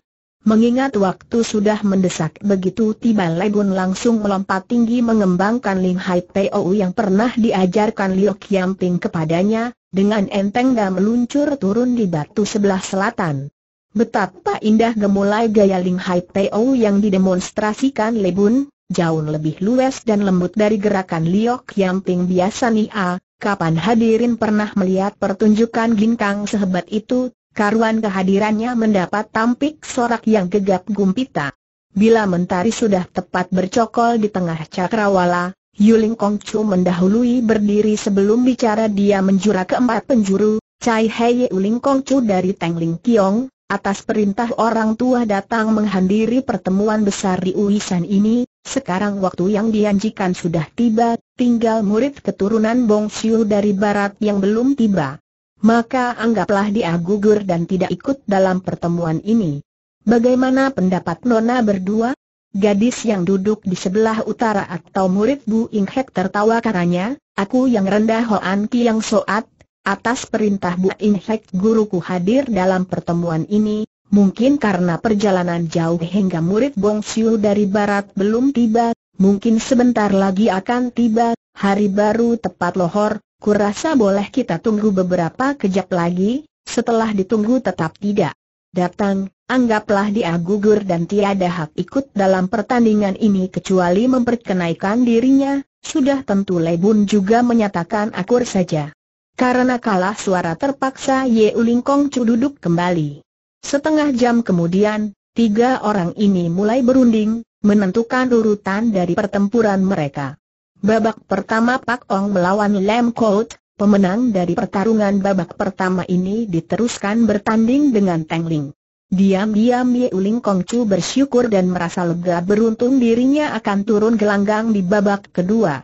Mengingat waktu sudah mendesak begitu tiba Legun langsung melompat tinggi mengembangkan Lim Hai Pou yang pernah diajarkan Liu Yamping kepadanya, dengan enteng dan meluncur turun di batu sebelah selatan. Betapa indah gemulai gaya Lim Hai Pou yang didemonstrasikan Lebun, jauh lebih luwes dan lembut dari gerakan Liu Yamping biasa nih. A, Kapan hadirin pernah melihat pertunjukan ginkang sehebat itu, karuan kehadirannya mendapat tampik sorak yang gegap gumpita. Bila mentari sudah tepat bercokol di tengah cakrawala, Yuling Kongcu mendahului berdiri sebelum bicara dia menjura keempat penjuru, Cai Hei Yuling Kongcu dari Ling Kiong, atas perintah orang tua datang menghadiri pertemuan besar di Uisan ini, sekarang waktu yang dianjikan sudah tiba, tinggal murid keturunan Bong Siu dari barat yang belum tiba maka anggaplah dia gugur dan tidak ikut dalam pertemuan ini. Bagaimana pendapat Nona berdua? Gadis yang duduk di sebelah utara atau murid Bu Ing Hek tertawa karanya, aku yang rendah Hoan Ki yang soat, atas perintah Bu Ing Hek guruku hadir dalam pertemuan ini, mungkin karena perjalanan jauh hingga murid Bong Siu dari barat belum tiba, mungkin sebentar lagi akan tiba, hari baru tepat lohor, kurasa boleh kita tunggu beberapa kejap lagi, setelah ditunggu tetap tidak datang, anggaplah dia gugur dan tiada hak ikut dalam pertandingan ini kecuali memperkenaikan dirinya, sudah tentu Lebun juga menyatakan akur saja. Karena kalah suara terpaksa Ye Ulingkong Chu duduk kembali. Setengah jam kemudian, tiga orang ini mulai berunding, menentukan urutan dari pertempuran mereka. Babak pertama Pak Ong melawan Lam Coat, pemenang dari pertarungan babak pertama ini diteruskan bertanding dengan Teng Ling. Diam-diam Ye Uling Kongcu bersyukur dan merasa lega beruntung dirinya akan turun gelanggang di babak kedua.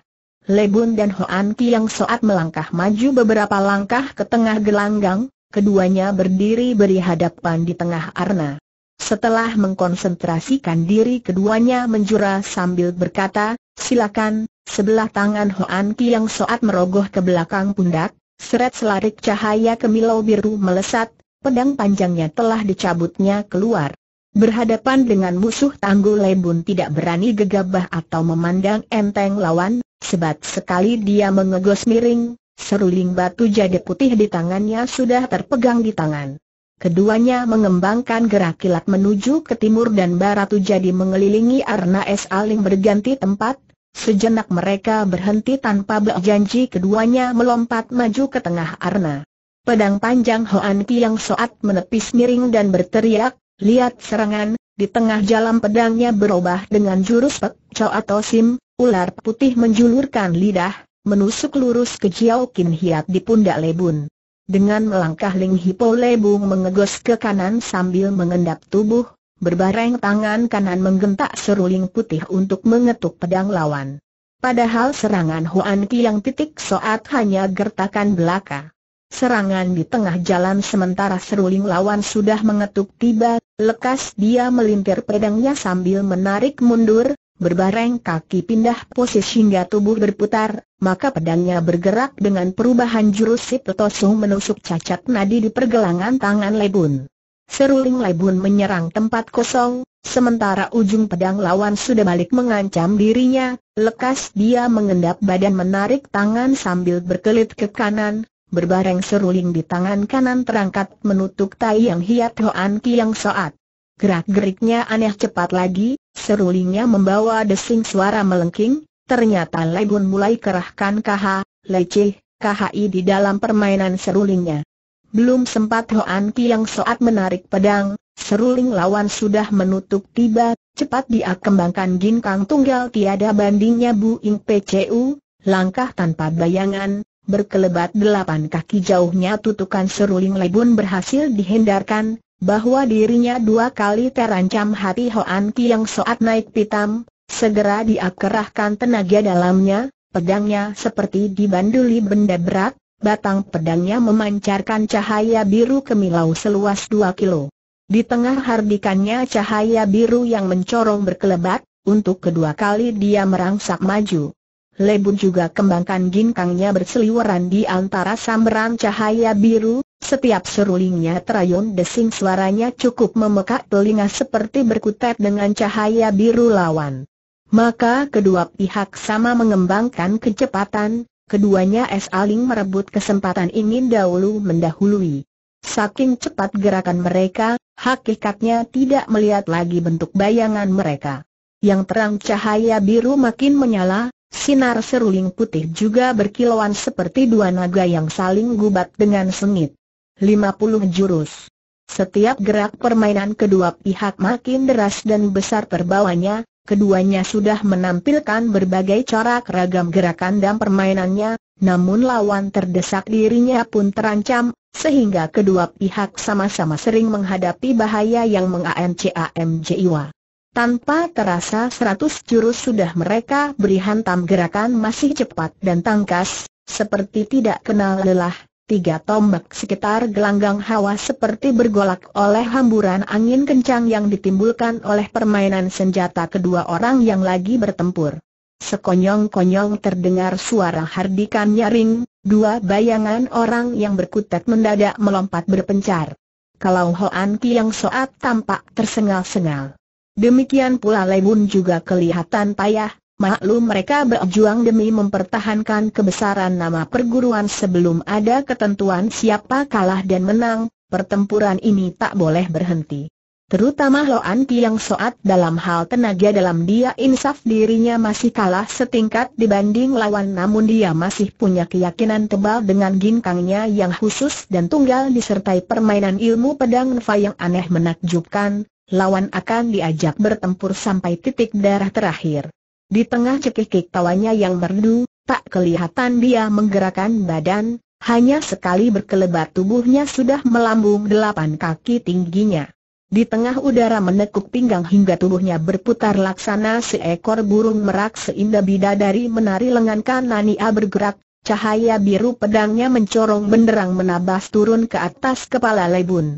Lebun dan Hoan Ki yang soat melangkah maju beberapa langkah ke tengah gelanggang, keduanya berdiri beri hadapan di tengah arna. Setelah mengkonsentrasikan diri keduanya menjura sambil berkata, silakan, Sebelah tangan Hoan Kiang Soat merogoh ke belakang pundak, seret selarik cahaya kemilau biru melesat, pedang panjangnya telah dicabutnya keluar. Berhadapan dengan musuh tangguh Lebun tidak berani gegabah atau memandang enteng lawan, sebat sekali dia mengegos miring, seruling batu jadi putih di tangannya sudah terpegang di tangan. Keduanya mengembangkan gerak kilat menuju ke timur dan barat jadi mengelilingi Arna es Aling berganti tempat, Sejenak mereka berhenti tanpa berjanji keduanya melompat maju ke tengah arna. Pedang panjang Hoan Ki yang soat menepis miring dan berteriak, lihat serangan, di tengah jalan pedangnya berubah dengan jurus pek, cow atau sim, ular putih menjulurkan lidah, menusuk lurus ke Jiao Kin Hiat di pundak Lebun. Dengan melangkah Ling Hipo Lebung mengegos ke kanan sambil mengendap tubuh, berbareng tangan kanan menggentak seruling putih untuk mengetuk pedang lawan. Padahal serangan Huan Ki yang titik soat hanya gertakan belaka. Serangan di tengah jalan sementara seruling lawan sudah mengetuk tiba, lekas dia melintir pedangnya sambil menarik mundur, berbareng kaki pindah posisi hingga tubuh berputar, maka pedangnya bergerak dengan perubahan jurus si menusuk cacat nadi di pergelangan tangan Lebun. Seruling Lebun menyerang tempat kosong, sementara ujung pedang lawan sudah balik mengancam dirinya, lekas dia mengendap badan menarik tangan sambil berkelit ke kanan, berbareng seruling di tangan kanan terangkat menutup tai yang hiat Hoan yang Soat. Gerak-geriknya aneh cepat lagi, serulingnya membawa desing suara melengking, ternyata Lebun mulai kerahkan KH, leceh, KHI di dalam permainan serulingnya. Belum sempat Hoan yang Soat menarik pedang, seruling lawan sudah menutup tiba, cepat dia kembangkan kang tunggal tiada bandingnya Bu Ing PCU, langkah tanpa bayangan, berkelebat delapan kaki jauhnya tutukan seruling lebun berhasil dihindarkan, bahwa dirinya dua kali terancam hati Hoan yang Soat naik pitam, segera dia kerahkan tenaga dalamnya, pedangnya seperti dibanduli benda berat, batang pedangnya memancarkan cahaya biru kemilau seluas 2 kilo. Di tengah hardikannya cahaya biru yang mencorong berkelebat, untuk kedua kali dia merangsak maju. Lebun juga kembangkan ginkangnya berseliweran di antara samberan cahaya biru, setiap serulingnya terayun desing suaranya cukup memekak telinga seperti berkutat dengan cahaya biru lawan. Maka kedua pihak sama mengembangkan kecepatan, keduanya Es Aling merebut kesempatan ini dahulu mendahului. Saking cepat gerakan mereka, hakikatnya tidak melihat lagi bentuk bayangan mereka. Yang terang cahaya biru makin menyala, sinar seruling putih juga berkilauan seperti dua naga yang saling gubat dengan sengit. 50 jurus. Setiap gerak permainan kedua pihak makin deras dan besar perbawanya. Keduanya sudah menampilkan berbagai cara keragam gerakan dan permainannya, namun lawan terdesak dirinya pun terancam, sehingga kedua pihak sama-sama sering menghadapi bahaya yang mengancam jiwa. Tanpa terasa seratus jurus sudah mereka beri hantam gerakan masih cepat dan tangkas, seperti tidak kenal lelah, Tiga tombak sekitar gelanggang hawa seperti bergolak oleh hamburan angin kencang yang ditimbulkan oleh permainan senjata kedua orang yang lagi bertempur. Sekonyong-konyong terdengar suara hardikan nyaring, dua bayangan orang yang berkutat mendadak melompat berpencar. Kalau Hoan yang Soat tampak tersengal-sengal. Demikian pula Lebun juga kelihatan payah, Maklum mereka berjuang demi mempertahankan kebesaran nama perguruan sebelum ada ketentuan siapa kalah dan menang, pertempuran ini tak boleh berhenti. Terutama Loan yang Soat dalam hal tenaga dalam dia insaf dirinya masih kalah setingkat dibanding lawan namun dia masih punya keyakinan tebal dengan ginkangnya yang khusus dan tunggal disertai permainan ilmu pedang Nfa yang aneh menakjubkan, lawan akan diajak bertempur sampai titik darah terakhir. Di tengah cekikik tawanya yang merdu, tak kelihatan dia menggerakkan badan, hanya sekali berkelebat tubuhnya sudah melambung delapan kaki tingginya. Di tengah udara menekuk pinggang hingga tubuhnya berputar laksana seekor burung merak seindah bidadari menari lengan kanania bergerak, cahaya biru pedangnya mencorong benderang menabas turun ke atas kepala Lebun.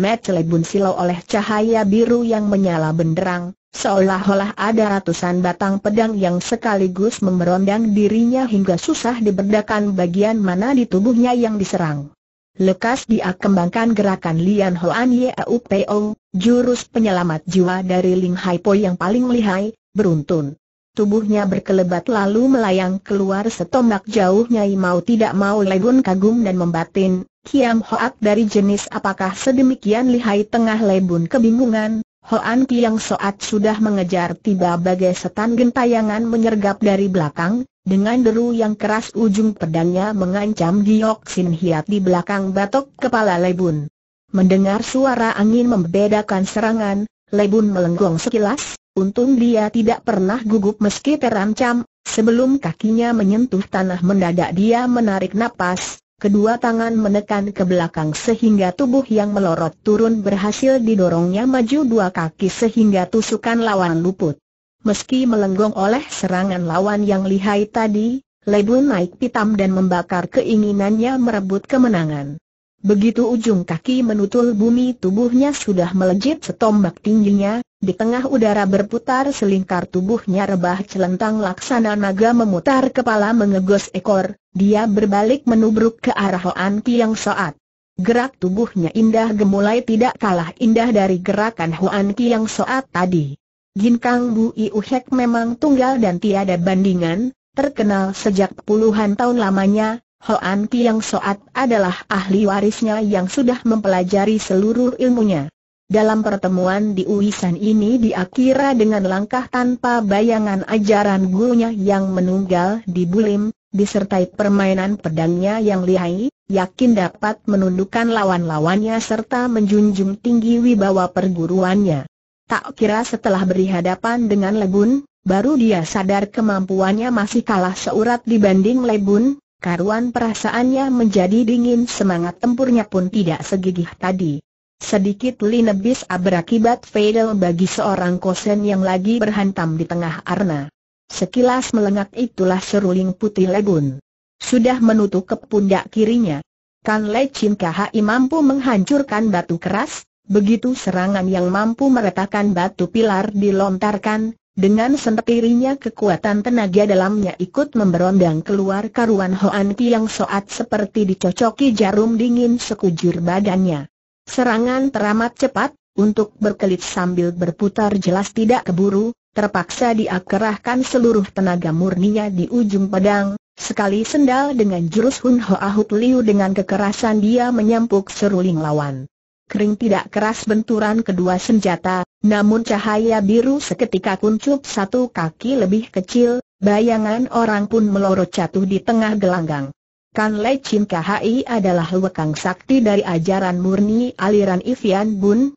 Mat Lebun silau oleh cahaya biru yang menyala benderang, Seolah-olah ada ratusan batang pedang yang sekaligus memberondang dirinya hingga susah diberdakan bagian mana di tubuhnya yang diserang. Lekas dia kembangkan gerakan Lian Hoan Yaupo, jurus penyelamat jiwa dari Ling Hai Po yang paling lihai, beruntun. Tubuhnya berkelebat lalu melayang keluar setombak jauh Nyai mau tidak mau Legun kagum dan membatin, Kiam Hoat dari jenis apakah sedemikian lihai tengah Lebun kebingungan, Hoan Tiang Soat sudah mengejar tiba bagai setan gentayangan menyergap dari belakang, dengan deru yang keras ujung pedangnya mengancam Giok Sin Hiat di belakang batok kepala Lebun. Mendengar suara angin membedakan serangan, Lebun melenggong sekilas, untung dia tidak pernah gugup meski terancam, sebelum kakinya menyentuh tanah mendadak dia menarik napas, Kedua tangan menekan ke belakang sehingga tubuh yang melorot turun berhasil didorongnya maju dua kaki sehingga tusukan lawan luput. Meski melenggong oleh serangan lawan yang lihai tadi, Lebu naik pitam dan membakar keinginannya merebut kemenangan. Begitu ujung kaki menutul bumi tubuhnya sudah melejit setombak tingginya, di tengah udara berputar selingkar tubuhnya rebah celentang laksana naga memutar kepala mengegos ekor, dia berbalik menubruk ke arah Hoan Kiang Soat. Gerak tubuhnya indah gemulai tidak kalah indah dari gerakan Hoan Kiang Soat tadi. Ginkang Bu Uhek memang tunggal dan tiada bandingan, terkenal sejak puluhan tahun lamanya, Hoan yang Soat adalah ahli warisnya yang sudah mempelajari seluruh ilmunya. Dalam pertemuan di Uisan ini diakira dengan langkah tanpa bayangan ajaran gurunya yang menunggal di Bulim, disertai permainan pedangnya yang lihai, yakin dapat menundukkan lawan-lawannya serta menjunjung tinggi wibawa perguruannya. Tak kira setelah berhadapan dengan Lebun, baru dia sadar kemampuannya masih kalah seurat dibanding Lebun, karuan perasaannya menjadi dingin semangat tempurnya pun tidak segigih tadi. Sedikit linebis berakibat fatal bagi seorang kosen yang lagi berhantam di tengah arna. Sekilas melengak itulah seruling putih legun. Sudah menutup ke pundak kirinya. Kan Le Chin mampu menghancurkan batu keras, begitu serangan yang mampu meretakkan batu pilar dilontarkan, dengan sendirinya kekuatan tenaga dalamnya ikut memberondang keluar karuan Hoan Ki yang soat seperti dicocoki jarum dingin sekujur badannya. Serangan teramat cepat, untuk berkelit sambil berputar jelas tidak keburu, terpaksa diakerahkan seluruh tenaga murninya di ujung pedang, sekali sendal dengan jurus Hun Ho Ahut Liu dengan kekerasan dia menyampuk seruling lawan. Kering tidak keras benturan kedua senjata, namun cahaya biru seketika kuncup satu kaki lebih kecil, bayangan orang pun melorot jatuh di tengah gelanggang. Kan Lei Chin Khai adalah lekang sakti dari ajaran murni aliran Ivian Bun,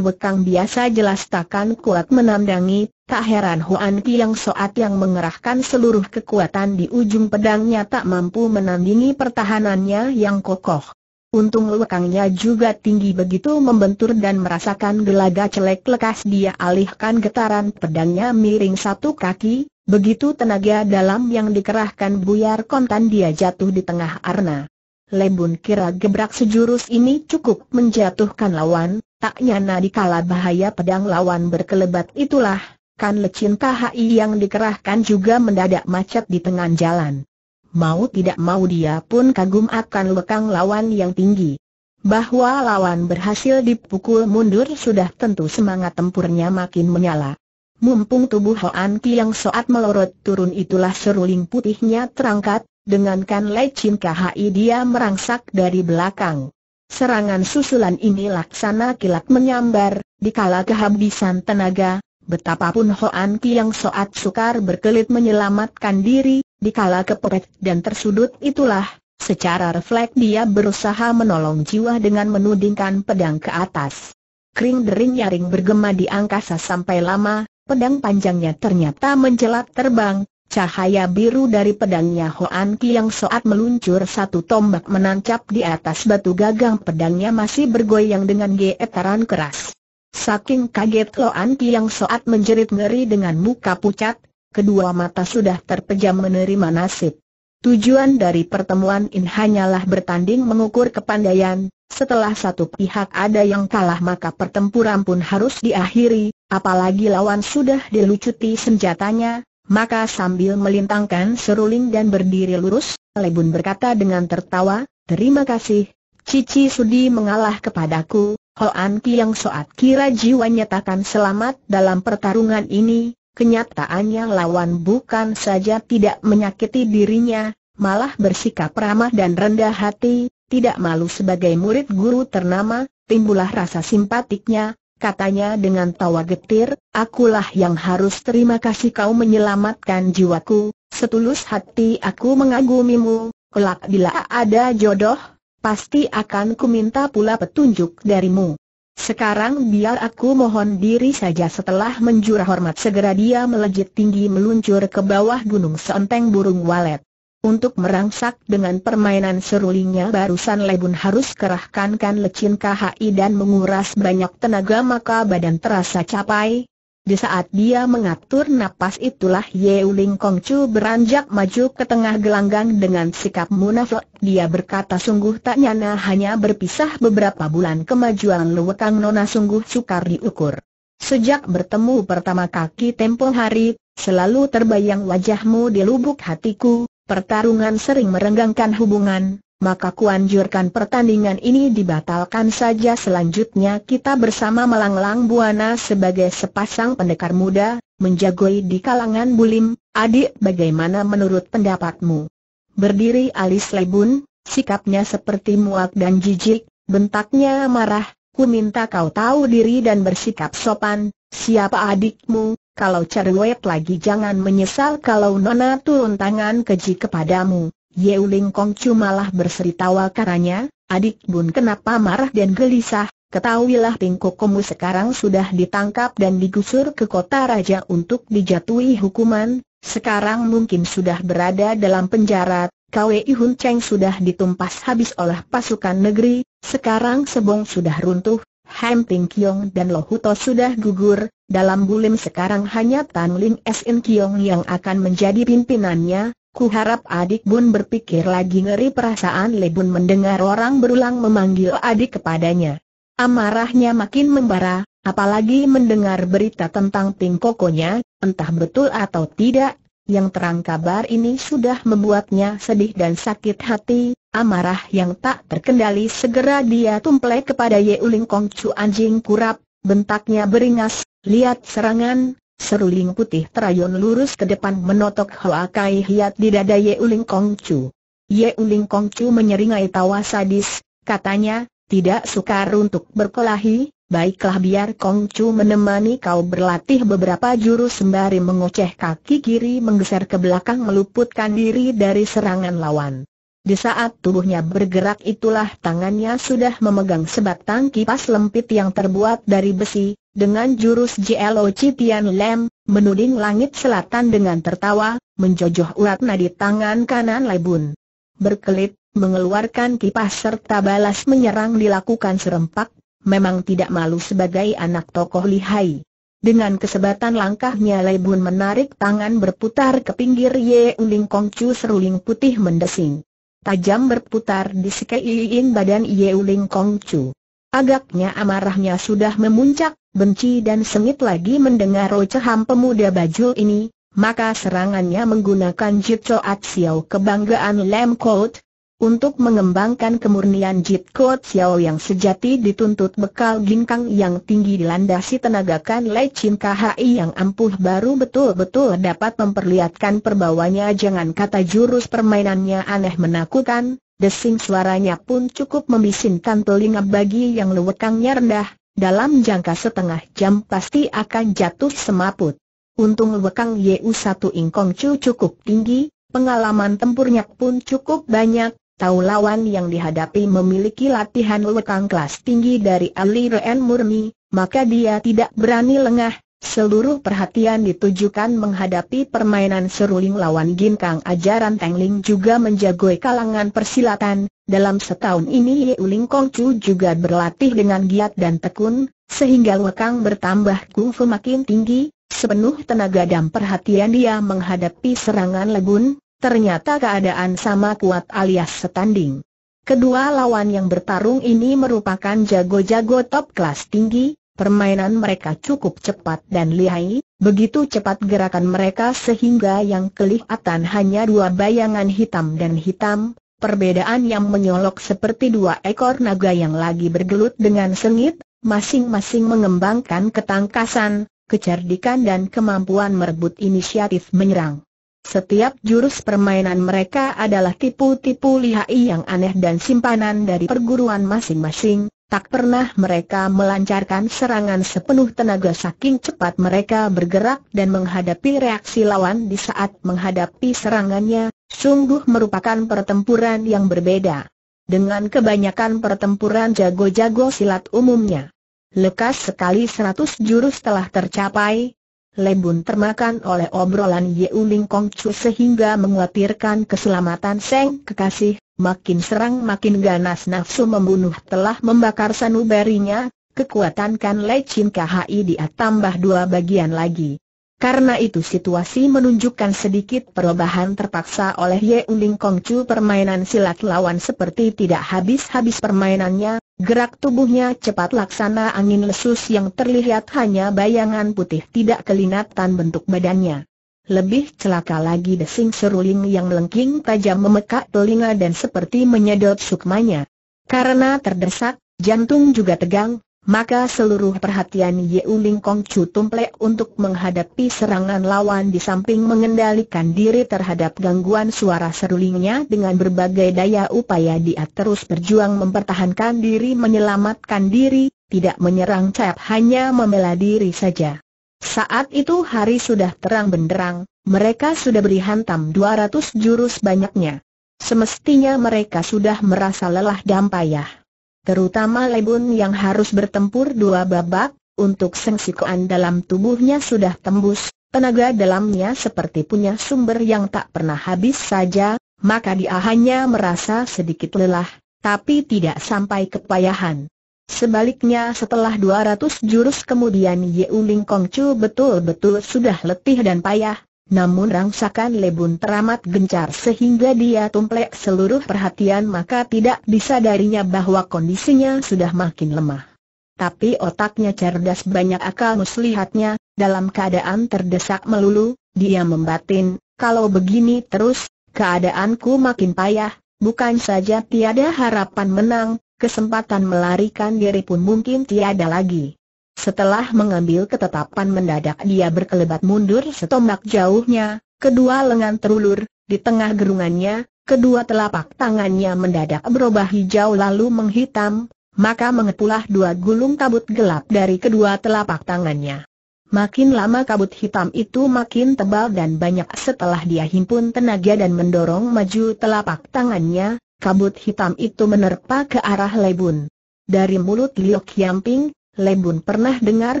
kang biasa jelas takkan kuat menandangi, tak heran Huan Kiang Soat yang mengerahkan seluruh kekuatan di ujung pedangnya tak mampu menandingi pertahanannya yang kokoh. Untung lekangnya juga tinggi begitu membentur dan merasakan gelaga celek lekas dia alihkan getaran pedangnya miring satu kaki, begitu tenaga dalam yang dikerahkan buyar kontan dia jatuh di tengah arna. Lebun kira gebrak sejurus ini cukup menjatuhkan lawan, tak nyana dikala bahaya pedang lawan berkelebat itulah, kan lecin KHI yang dikerahkan juga mendadak macet di tengah jalan. Mau tidak mau dia pun kagum akan lekang lawan yang tinggi. Bahwa lawan berhasil dipukul mundur sudah tentu semangat tempurnya makin menyala. Mumpung tubuh Hoan yang Soat melorot turun itulah seruling putihnya terangkat, dengankan Chin KHI dia merangsak dari belakang. Serangan susulan ini laksana kilat menyambar, dikala kehabisan tenaga, Betapapun Hoan yang Soat sukar berkelit menyelamatkan diri, dikala kepepet dan tersudut itulah, secara refleks dia berusaha menolong jiwa dengan menudingkan pedang ke atas. Kring dering nyaring bergema di angkasa sampai lama, pedang panjangnya ternyata menjelat terbang, cahaya biru dari pedangnya Hoan Ki yang saat meluncur satu tombak menancap di atas batu gagang pedangnya masih bergoyang dengan getaran keras. Saking kaget Loan yang saat menjerit ngeri dengan muka pucat, kedua mata sudah terpejam menerima nasib. Tujuan dari pertemuan ini hanyalah bertanding mengukur kepandaian, setelah satu pihak ada yang kalah maka pertempuran pun harus diakhiri, apalagi lawan sudah dilucuti senjatanya, maka sambil melintangkan seruling dan berdiri lurus, Lebun berkata dengan tertawa, terima kasih, Cici Sudi mengalah kepadaku, Hoan Kiang yang soat kira jiwanya takkan selamat dalam pertarungan ini, Kenyataannya lawan bukan saja tidak menyakiti dirinya, malah bersikap ramah dan rendah hati, tidak malu sebagai murid guru ternama, timbulah rasa simpatiknya, katanya dengan tawa getir, akulah yang harus terima kasih kau menyelamatkan jiwaku, setulus hati aku mengagumimu, kelak bila ada jodoh, pasti akan kuminta pula petunjuk darimu. Sekarang biar aku mohon diri saja setelah menjurah hormat segera dia melejit tinggi meluncur ke bawah gunung seenteng burung walet. Untuk merangsak dengan permainan serulingnya barusan Lebun harus kerahkankan lecin KHI dan menguras banyak tenaga maka badan terasa capai, di saat dia mengatur napas itulah Ye Uling Kong Chu beranjak maju ke tengah gelanggang dengan sikap munafik. Dia berkata sungguh tak nyana hanya berpisah beberapa bulan kemajuan Luwekang Nona sungguh sukar diukur. Sejak bertemu pertama kaki tempo hari, selalu terbayang wajahmu di lubuk hatiku, pertarungan sering merenggangkan hubungan, maka kuanjurkan pertandingan ini dibatalkan saja selanjutnya kita bersama Melanglang Buana sebagai sepasang pendekar muda, menjagoi di kalangan bulim, adik bagaimana menurut pendapatmu? Berdiri alis lebun, sikapnya seperti muak dan jijik, bentaknya marah, ku minta kau tahu diri dan bersikap sopan, siapa adikmu, kalau cerewet lagi jangan menyesal kalau Nona turun tangan keji kepadamu. Yeu Ling Kong lah berseri tawa karanya, adik bun kenapa marah dan gelisah, ketahuilah tingkokomu sekarang sudah ditangkap dan digusur ke kota raja untuk dijatuhi hukuman, sekarang mungkin sudah berada dalam penjara, Kwei Hun Cheng sudah ditumpas habis oleh pasukan negeri, sekarang Sebong sudah runtuh, Ham Ting Kiong dan Lohuto sudah gugur, dalam bulim sekarang hanya Tan Ling Sin Kiong yang akan menjadi pimpinannya, Ku harap adik Bun berpikir lagi ngeri perasaan Lebun mendengar orang berulang memanggil adik kepadanya. Amarahnya makin membara, apalagi mendengar berita tentang kokonya, entah betul atau tidak, yang terang kabar ini sudah membuatnya sedih dan sakit hati, amarah yang tak terkendali segera dia tumplek kepada Kong Chu anjing kurap, bentaknya beringas, lihat serangan, Seruling putih terayun lurus ke depan menotok Hoa Kai Hiat di dada Ye Uling Kong Chu. Ye Uling Kong Chu menyeringai tawa sadis, katanya, tidak sukar untuk berkelahi, baiklah biar Kong Chu menemani kau berlatih beberapa jurus sembari mengoceh kaki kiri menggeser ke belakang meluputkan diri dari serangan lawan. Di saat tubuhnya bergerak itulah tangannya sudah memegang sebatang kipas lempit yang terbuat dari besi, dengan jurus JLO Cipian Lem, menuding langit selatan dengan tertawa, menjojoh urat nadi tangan kanan Lebun. Berkelit, mengeluarkan kipas serta balas menyerang dilakukan serempak, memang tidak malu sebagai anak tokoh lihai. Dengan kesebatan langkahnya Lebun menarik tangan berputar ke pinggir Ye Uling Kongcu seruling putih mendesing tajam berputar di sekeliling badan Uling Kong Chu. Agaknya amarahnya sudah memuncak, benci dan sengit lagi mendengar ocehan pemuda baju ini, maka serangannya menggunakan Jitso Atsiao kebanggaan Lem Coat, untuk mengembangkan kemurnian Jit kuo Xiao yang sejati dituntut bekal ginkang yang tinggi dilandasi tenagakan Lei Chin KHI yang ampuh baru betul-betul dapat memperlihatkan perbawanya jangan kata jurus permainannya aneh menakutkan, desing suaranya pun cukup memisinkan telinga bagi yang lewekangnya rendah, dalam jangka setengah jam pasti akan jatuh semaput. Untung lewekang Yu satu ing kong cu cukup tinggi, Pengalaman tempurnya pun cukup banyak, tahu lawan yang dihadapi memiliki latihan lekang kelas tinggi dari Ali Ren Murni, maka dia tidak berani lengah, seluruh perhatian ditujukan menghadapi permainan seruling lawan ginkang ajaran Tengling juga menjagoi kalangan persilatan, dalam setahun ini Uling Kong Kongcu juga berlatih dengan giat dan tekun, sehingga lekang bertambah kungfu makin tinggi, sepenuh tenaga dan perhatian dia menghadapi serangan legun, ternyata keadaan sama kuat alias setanding. Kedua lawan yang bertarung ini merupakan jago-jago top kelas tinggi, permainan mereka cukup cepat dan lihai, begitu cepat gerakan mereka sehingga yang kelihatan hanya dua bayangan hitam dan hitam, perbedaan yang menyolok seperti dua ekor naga yang lagi bergelut dengan sengit, masing-masing mengembangkan ketangkasan, kecerdikan dan kemampuan merebut inisiatif menyerang. Setiap jurus permainan mereka adalah tipu-tipu lihai yang aneh dan simpanan dari perguruan masing-masing, tak pernah mereka melancarkan serangan sepenuh tenaga saking cepat mereka bergerak dan menghadapi reaksi lawan di saat menghadapi serangannya, sungguh merupakan pertempuran yang berbeda dengan kebanyakan pertempuran jago-jago silat umumnya. Lekas sekali seratus jurus telah tercapai, Lebun termakan oleh obrolan Yeuling Ling Kong Chu sehingga menguatirkan keselamatan Seng kekasih, makin serang makin ganas nafsu membunuh telah membakar sanubarinya, Kekuatankan Kan Lei Chin Khi dia tambah dua bagian lagi. Karena itu situasi menunjukkan sedikit perubahan terpaksa oleh Ye Unding Kongcu permainan silat lawan seperti tidak habis-habis permainannya, gerak tubuhnya cepat laksana angin lesus yang terlihat hanya bayangan putih tidak kelinatan bentuk badannya. Lebih celaka lagi desing seruling yang melengking tajam memekak telinga dan seperti menyedot sukmanya. Karena terdesak, jantung juga tegang, maka seluruh perhatian Yeu Ling Kong Chu tumplek untuk menghadapi serangan lawan di samping mengendalikan diri terhadap gangguan suara serulingnya dengan berbagai daya upaya dia terus berjuang mempertahankan diri menyelamatkan diri, tidak menyerang cap hanya membela diri saja. Saat itu hari sudah terang benderang, mereka sudah beri hantam 200 jurus banyaknya. Semestinya mereka sudah merasa lelah dan payah terutama Lebun yang harus bertempur dua babak, untuk sengsikoan dalam tubuhnya sudah tembus, tenaga dalamnya seperti punya sumber yang tak pernah habis saja, maka dia hanya merasa sedikit lelah, tapi tidak sampai kepayahan. Sebaliknya setelah 200 jurus kemudian Yeu Ling betul-betul sudah letih dan payah, namun rangsakan Lebun teramat gencar sehingga dia tumplek seluruh perhatian maka tidak disadarinya bahwa kondisinya sudah makin lemah. Tapi otaknya cerdas banyak akal muslihatnya, dalam keadaan terdesak melulu, dia membatin, kalau begini terus, keadaanku makin payah, bukan saja tiada harapan menang, kesempatan melarikan diri pun mungkin tiada lagi. Setelah mengambil ketetapan mendadak dia berkelebat mundur setombak jauhnya, kedua lengan terulur, di tengah gerungannya, kedua telapak tangannya mendadak berubah hijau lalu menghitam, maka mengepulah dua gulung kabut gelap dari kedua telapak tangannya. Makin lama kabut hitam itu makin tebal dan banyak setelah dia himpun tenaga dan mendorong maju telapak tangannya, kabut hitam itu menerpa ke arah Lebun. Dari mulut Liok Yamping, Lembun pernah dengar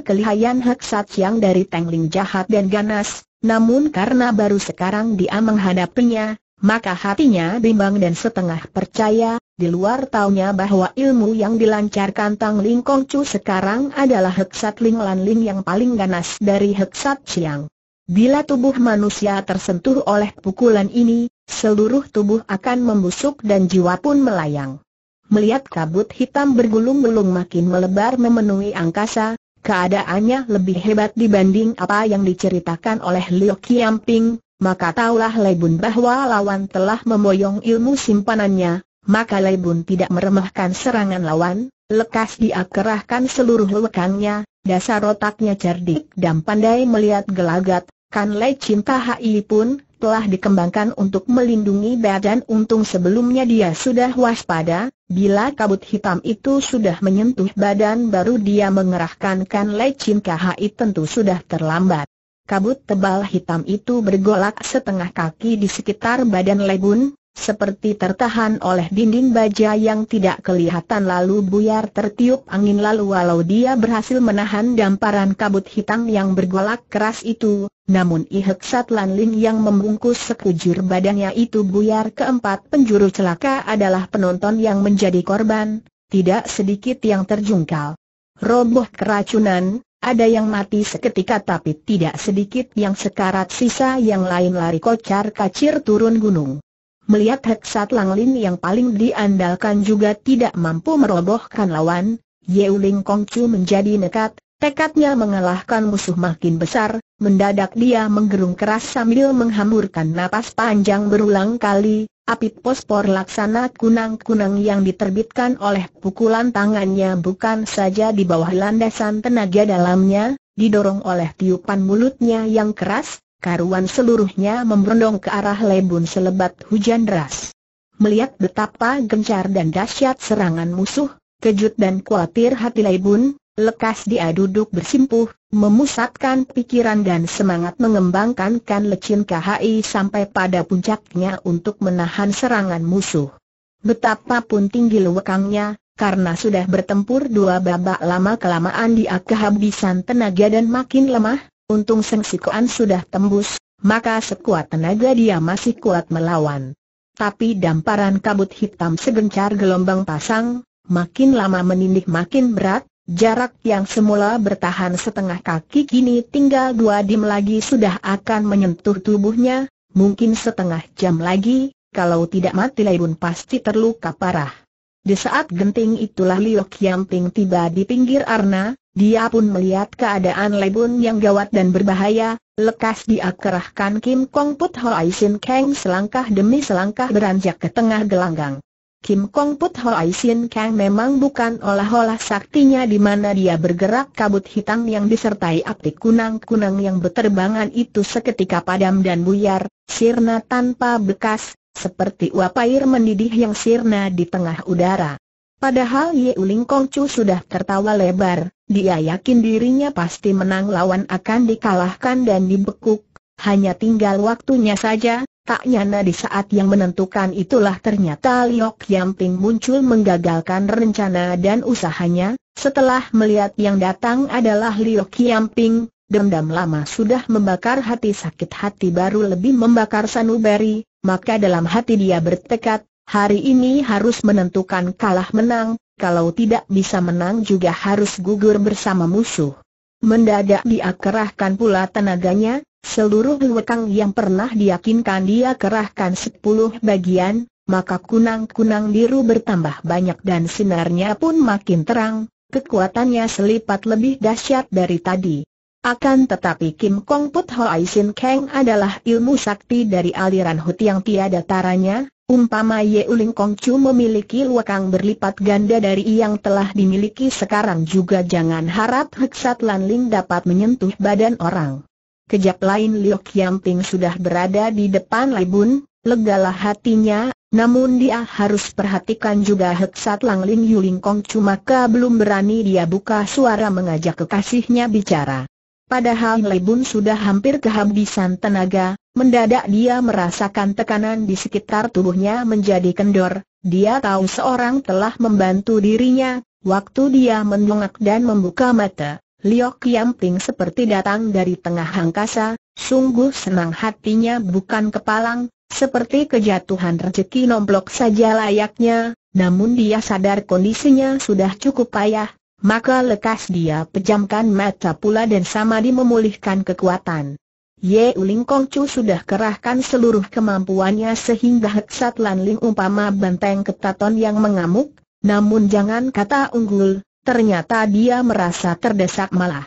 kelihayan Hek Sat Siang dari Tengling jahat dan ganas, namun karena baru sekarang dia menghadapinya, maka hatinya bimbang dan setengah percaya, di luar taunya bahwa ilmu yang dilancarkan Tang Ling Kong Chu sekarang adalah Hek Ling Lan Ling yang paling ganas dari Hek Siang. Bila tubuh manusia tersentuh oleh pukulan ini, seluruh tubuh akan membusuk dan jiwa pun melayang. Melihat kabut hitam bergulung-gulung makin melebar memenuhi angkasa, keadaannya lebih hebat dibanding apa yang diceritakan oleh Liu Qiangping, maka taulah Lebun bahwa lawan telah memboyong ilmu simpanannya, maka Lebun tidak meremehkan serangan lawan, lekas dia seluruh lekangnya, dasar otaknya cerdik dan pandai melihat gelagat, Kan Lei Cinta Hai pun, telah dikembangkan untuk melindungi badan untung sebelumnya dia sudah waspada, bila kabut hitam itu sudah menyentuh badan baru dia mengerahkan kan lecin KHI tentu sudah terlambat. Kabut tebal hitam itu bergolak setengah kaki di sekitar badan Lebun, seperti tertahan oleh dinding baja yang tidak kelihatan lalu buyar tertiup angin lalu walau dia berhasil menahan damparan kabut hitam yang bergolak keras itu, namun Ihek lanling yang membungkus sekujur badannya itu buyar keempat penjuru celaka adalah penonton yang menjadi korban, tidak sedikit yang terjungkal. Roboh keracunan, ada yang mati seketika tapi tidak sedikit yang sekarat sisa yang lain lari kocar kacir turun gunung melihat Heksat Langlin yang paling diandalkan juga tidak mampu merobohkan lawan, Yeu Ling Kongcu menjadi nekat, tekadnya mengalahkan musuh makin besar, mendadak dia menggerung keras sambil menghamburkan napas panjang berulang kali, api pospor laksana kunang-kunang yang diterbitkan oleh pukulan tangannya bukan saja di bawah landasan tenaga dalamnya, didorong oleh tiupan mulutnya yang keras, karuan seluruhnya memberondong ke arah lebun selebat hujan deras. Melihat betapa gencar dan dahsyat serangan musuh, kejut dan khawatir hati Leibun, lekas dia duduk bersimpuh, memusatkan pikiran dan semangat mengembangkan kan lecin KHI sampai pada puncaknya untuk menahan serangan musuh. Betapa pun tinggi lewekangnya, karena sudah bertempur dua babak lama kelamaan dia kehabisan tenaga dan makin lemah, Untung Seng Sikoan sudah tembus, maka sekuat tenaga dia masih kuat melawan. Tapi damparan kabut hitam segencar gelombang pasang, makin lama menindih makin berat, jarak yang semula bertahan setengah kaki kini tinggal dua dim lagi sudah akan menyentuh tubuhnya, mungkin setengah jam lagi, kalau tidak mati Laibun pasti terluka parah. Di saat genting itulah Liu Kiamping tiba di pinggir Arna, dia pun melihat keadaan Lebun yang gawat dan berbahaya, lekas dia kerahkan Kim Kong Put Hoai Sin Kang selangkah demi selangkah beranjak ke tengah gelanggang. Kim Kong Put Hoai Sin Kang memang bukan olah-olah saktinya di mana dia bergerak kabut hitam yang disertai api kunang-kunang yang berterbangan itu seketika padam dan buyar, sirna tanpa bekas, seperti uap air mendidih yang sirna di tengah udara. Padahal Ye Uling Kongcu sudah tertawa lebar, dia yakin dirinya pasti menang lawan akan dikalahkan dan dibekuk, hanya tinggal waktunya saja, tak nyana di saat yang menentukan itulah ternyata Liok Yamping muncul menggagalkan rencana dan usahanya, setelah melihat yang datang adalah Liok Yamping, dendam lama sudah membakar hati sakit hati baru lebih membakar sanubari, maka dalam hati dia bertekad, hari ini harus menentukan kalah menang, kalau tidak bisa menang juga harus gugur bersama musuh. Mendadak dia kerahkan pula tenaganya, seluruh lewekang yang pernah diyakinkan dia kerahkan sepuluh bagian, maka kunang-kunang biru bertambah banyak dan sinarnya pun makin terang, kekuatannya selipat lebih dahsyat dari tadi. Akan tetapi Kim Kong Put Ho Sin Kang adalah ilmu sakti dari aliran Hut yang tiada taranya, Umpama Kong Chu memiliki luakang berlipat ganda dari yang telah dimiliki sekarang juga jangan harap Heksat Ling dapat menyentuh badan orang. Kejap lain Liok Yamping sudah berada di depan Leibun, legalah hatinya, namun dia harus perhatikan juga Heksat Ling Yuling Chu maka belum berani dia buka suara mengajak kekasihnya bicara. Padahal Leibun sudah hampir kehabisan tenaga, Mendadak dia merasakan tekanan di sekitar tubuhnya menjadi kendor, dia tahu seorang telah membantu dirinya, waktu dia mendongak dan membuka mata, Liok Yamping seperti datang dari tengah angkasa, sungguh senang hatinya bukan kepalang, seperti kejatuhan rezeki nomplok saja layaknya, namun dia sadar kondisinya sudah cukup payah, maka lekas dia pejamkan mata pula dan samadi memulihkan kekuatan. Ye Uling Kongcu sudah kerahkan seluruh kemampuannya sehingga Heksat Lan Ling umpama benteng ketaton yang mengamuk, namun jangan kata unggul, ternyata dia merasa terdesak malah.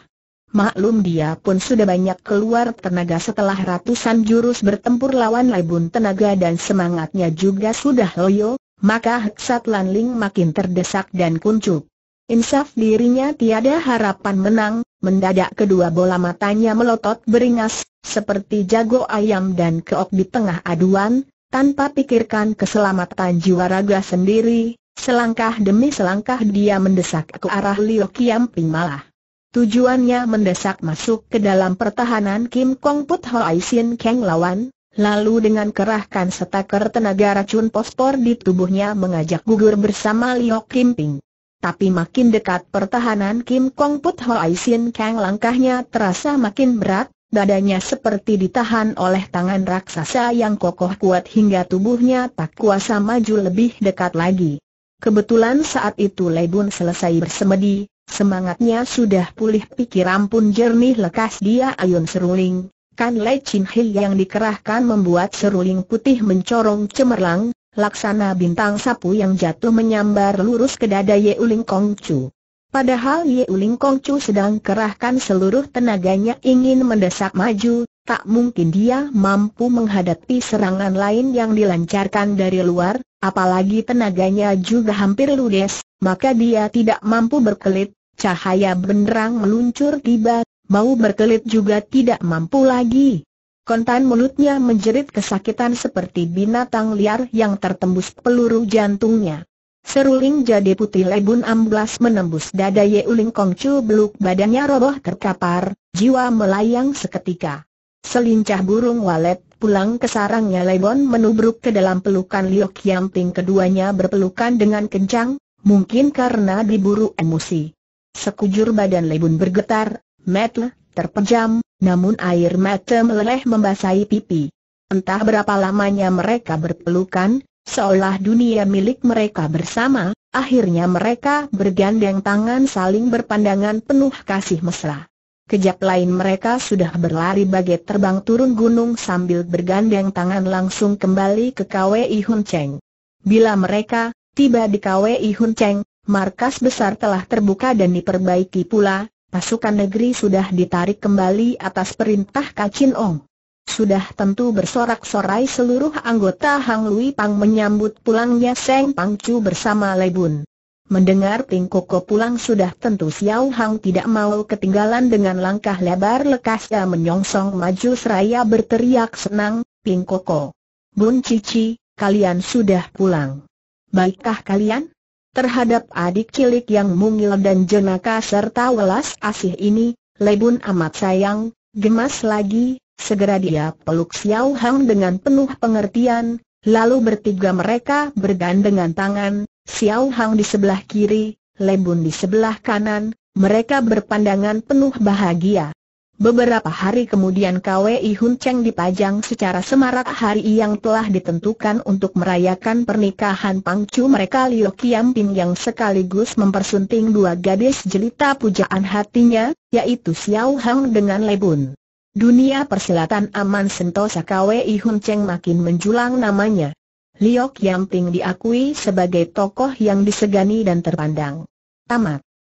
Maklum dia pun sudah banyak keluar tenaga setelah ratusan jurus bertempur lawan Lebun tenaga dan semangatnya juga sudah loyo, maka Heksat Lan Ling makin terdesak dan kuncup insaf dirinya tiada harapan menang, mendadak kedua bola matanya melotot beringas, seperti jago ayam dan keok di tengah aduan, tanpa pikirkan keselamatan jiwa raga sendiri, selangkah demi selangkah dia mendesak ke arah Liu Kiam Ping malah. Tujuannya mendesak masuk ke dalam pertahanan Kim Kong Put Hoai Sin Kang lawan, Lalu dengan kerahkan setaker tenaga racun pospor di tubuhnya mengajak gugur bersama Liok Ping. Tapi makin dekat pertahanan Kim Kong Put Ho Aisin Kang langkahnya terasa makin berat, dadanya seperti ditahan oleh tangan raksasa yang kokoh kuat hingga tubuhnya tak kuasa maju lebih dekat lagi. Kebetulan saat itu Lei Bun selesai bersemedi, semangatnya sudah pulih pikiran pun jernih lekas dia ayun seruling, Kan Lei Chin Hei yang dikerahkan membuat seruling putih mencorong cemerlang, laksana bintang sapu yang jatuh menyambar lurus ke dada Ye Uling Kong Chu. Padahal Ye Uling Kong Chu sedang kerahkan seluruh tenaganya ingin mendesak maju, tak mungkin dia mampu menghadapi serangan lain yang dilancarkan dari luar, apalagi tenaganya juga hampir ludes, maka dia tidak mampu berkelit, cahaya benderang meluncur tiba, mau berkelit juga tidak mampu lagi. Kontan mulutnya menjerit kesakitan seperti binatang liar yang tertembus peluru jantungnya. Seruling jadi putih lebun amblas menembus dada Ye Yeuling Kongcu beluk badannya roboh terkapar, jiwa melayang seketika. Selincah burung walet pulang ke sarangnya Lebon menubruk ke dalam pelukan Liok Ting keduanya berpelukan dengan kencang, mungkin karena diburu emosi. Sekujur badan Lebon bergetar, metle, terpejam, namun air mata meleleh membasahi pipi. Entah berapa lamanya mereka berpelukan, seolah dunia milik mereka bersama, akhirnya mereka bergandeng tangan saling berpandangan penuh kasih mesra. Kejap lain mereka sudah berlari bagai terbang turun gunung sambil bergandeng tangan langsung kembali ke KWI Hun Cheng. Bila mereka tiba di KWI Hun Cheng, markas besar telah terbuka dan diperbaiki pula, pasukan negeri sudah ditarik kembali atas perintah Kacin Ong. Sudah tentu bersorak-sorai seluruh anggota Hang Lui Pang menyambut pulangnya Seng Pang Chu bersama Lei Bun. Mendengar Ting Koko pulang sudah tentu Xiao Hang tidak mau ketinggalan dengan langkah lebar lekasnya menyongsong maju seraya berteriak senang, Ting Koko. Bun Cici, kalian sudah pulang. Baikkah kalian? Terhadap adik cilik yang mungil dan jenaka serta welas asih ini, Lebun amat sayang, gemas lagi, segera dia peluk Xiao Hang dengan penuh pengertian, lalu bertiga mereka bergandengan tangan, Xiao Hang di sebelah kiri, Lebun di sebelah kanan, mereka berpandangan penuh bahagia. Beberapa hari kemudian KWI Hun Cheng dipajang secara semarak hari yang telah ditentukan untuk merayakan pernikahan pangcu mereka Liu Ping yang sekaligus mempersunting dua gadis jelita pujaan hatinya, yaitu Xiao Hang dengan Lebun. Dunia persilatan aman sentosa KWI Hun Cheng makin menjulang namanya. Liu Ping diakui sebagai tokoh yang disegani dan terpandang. Tamat.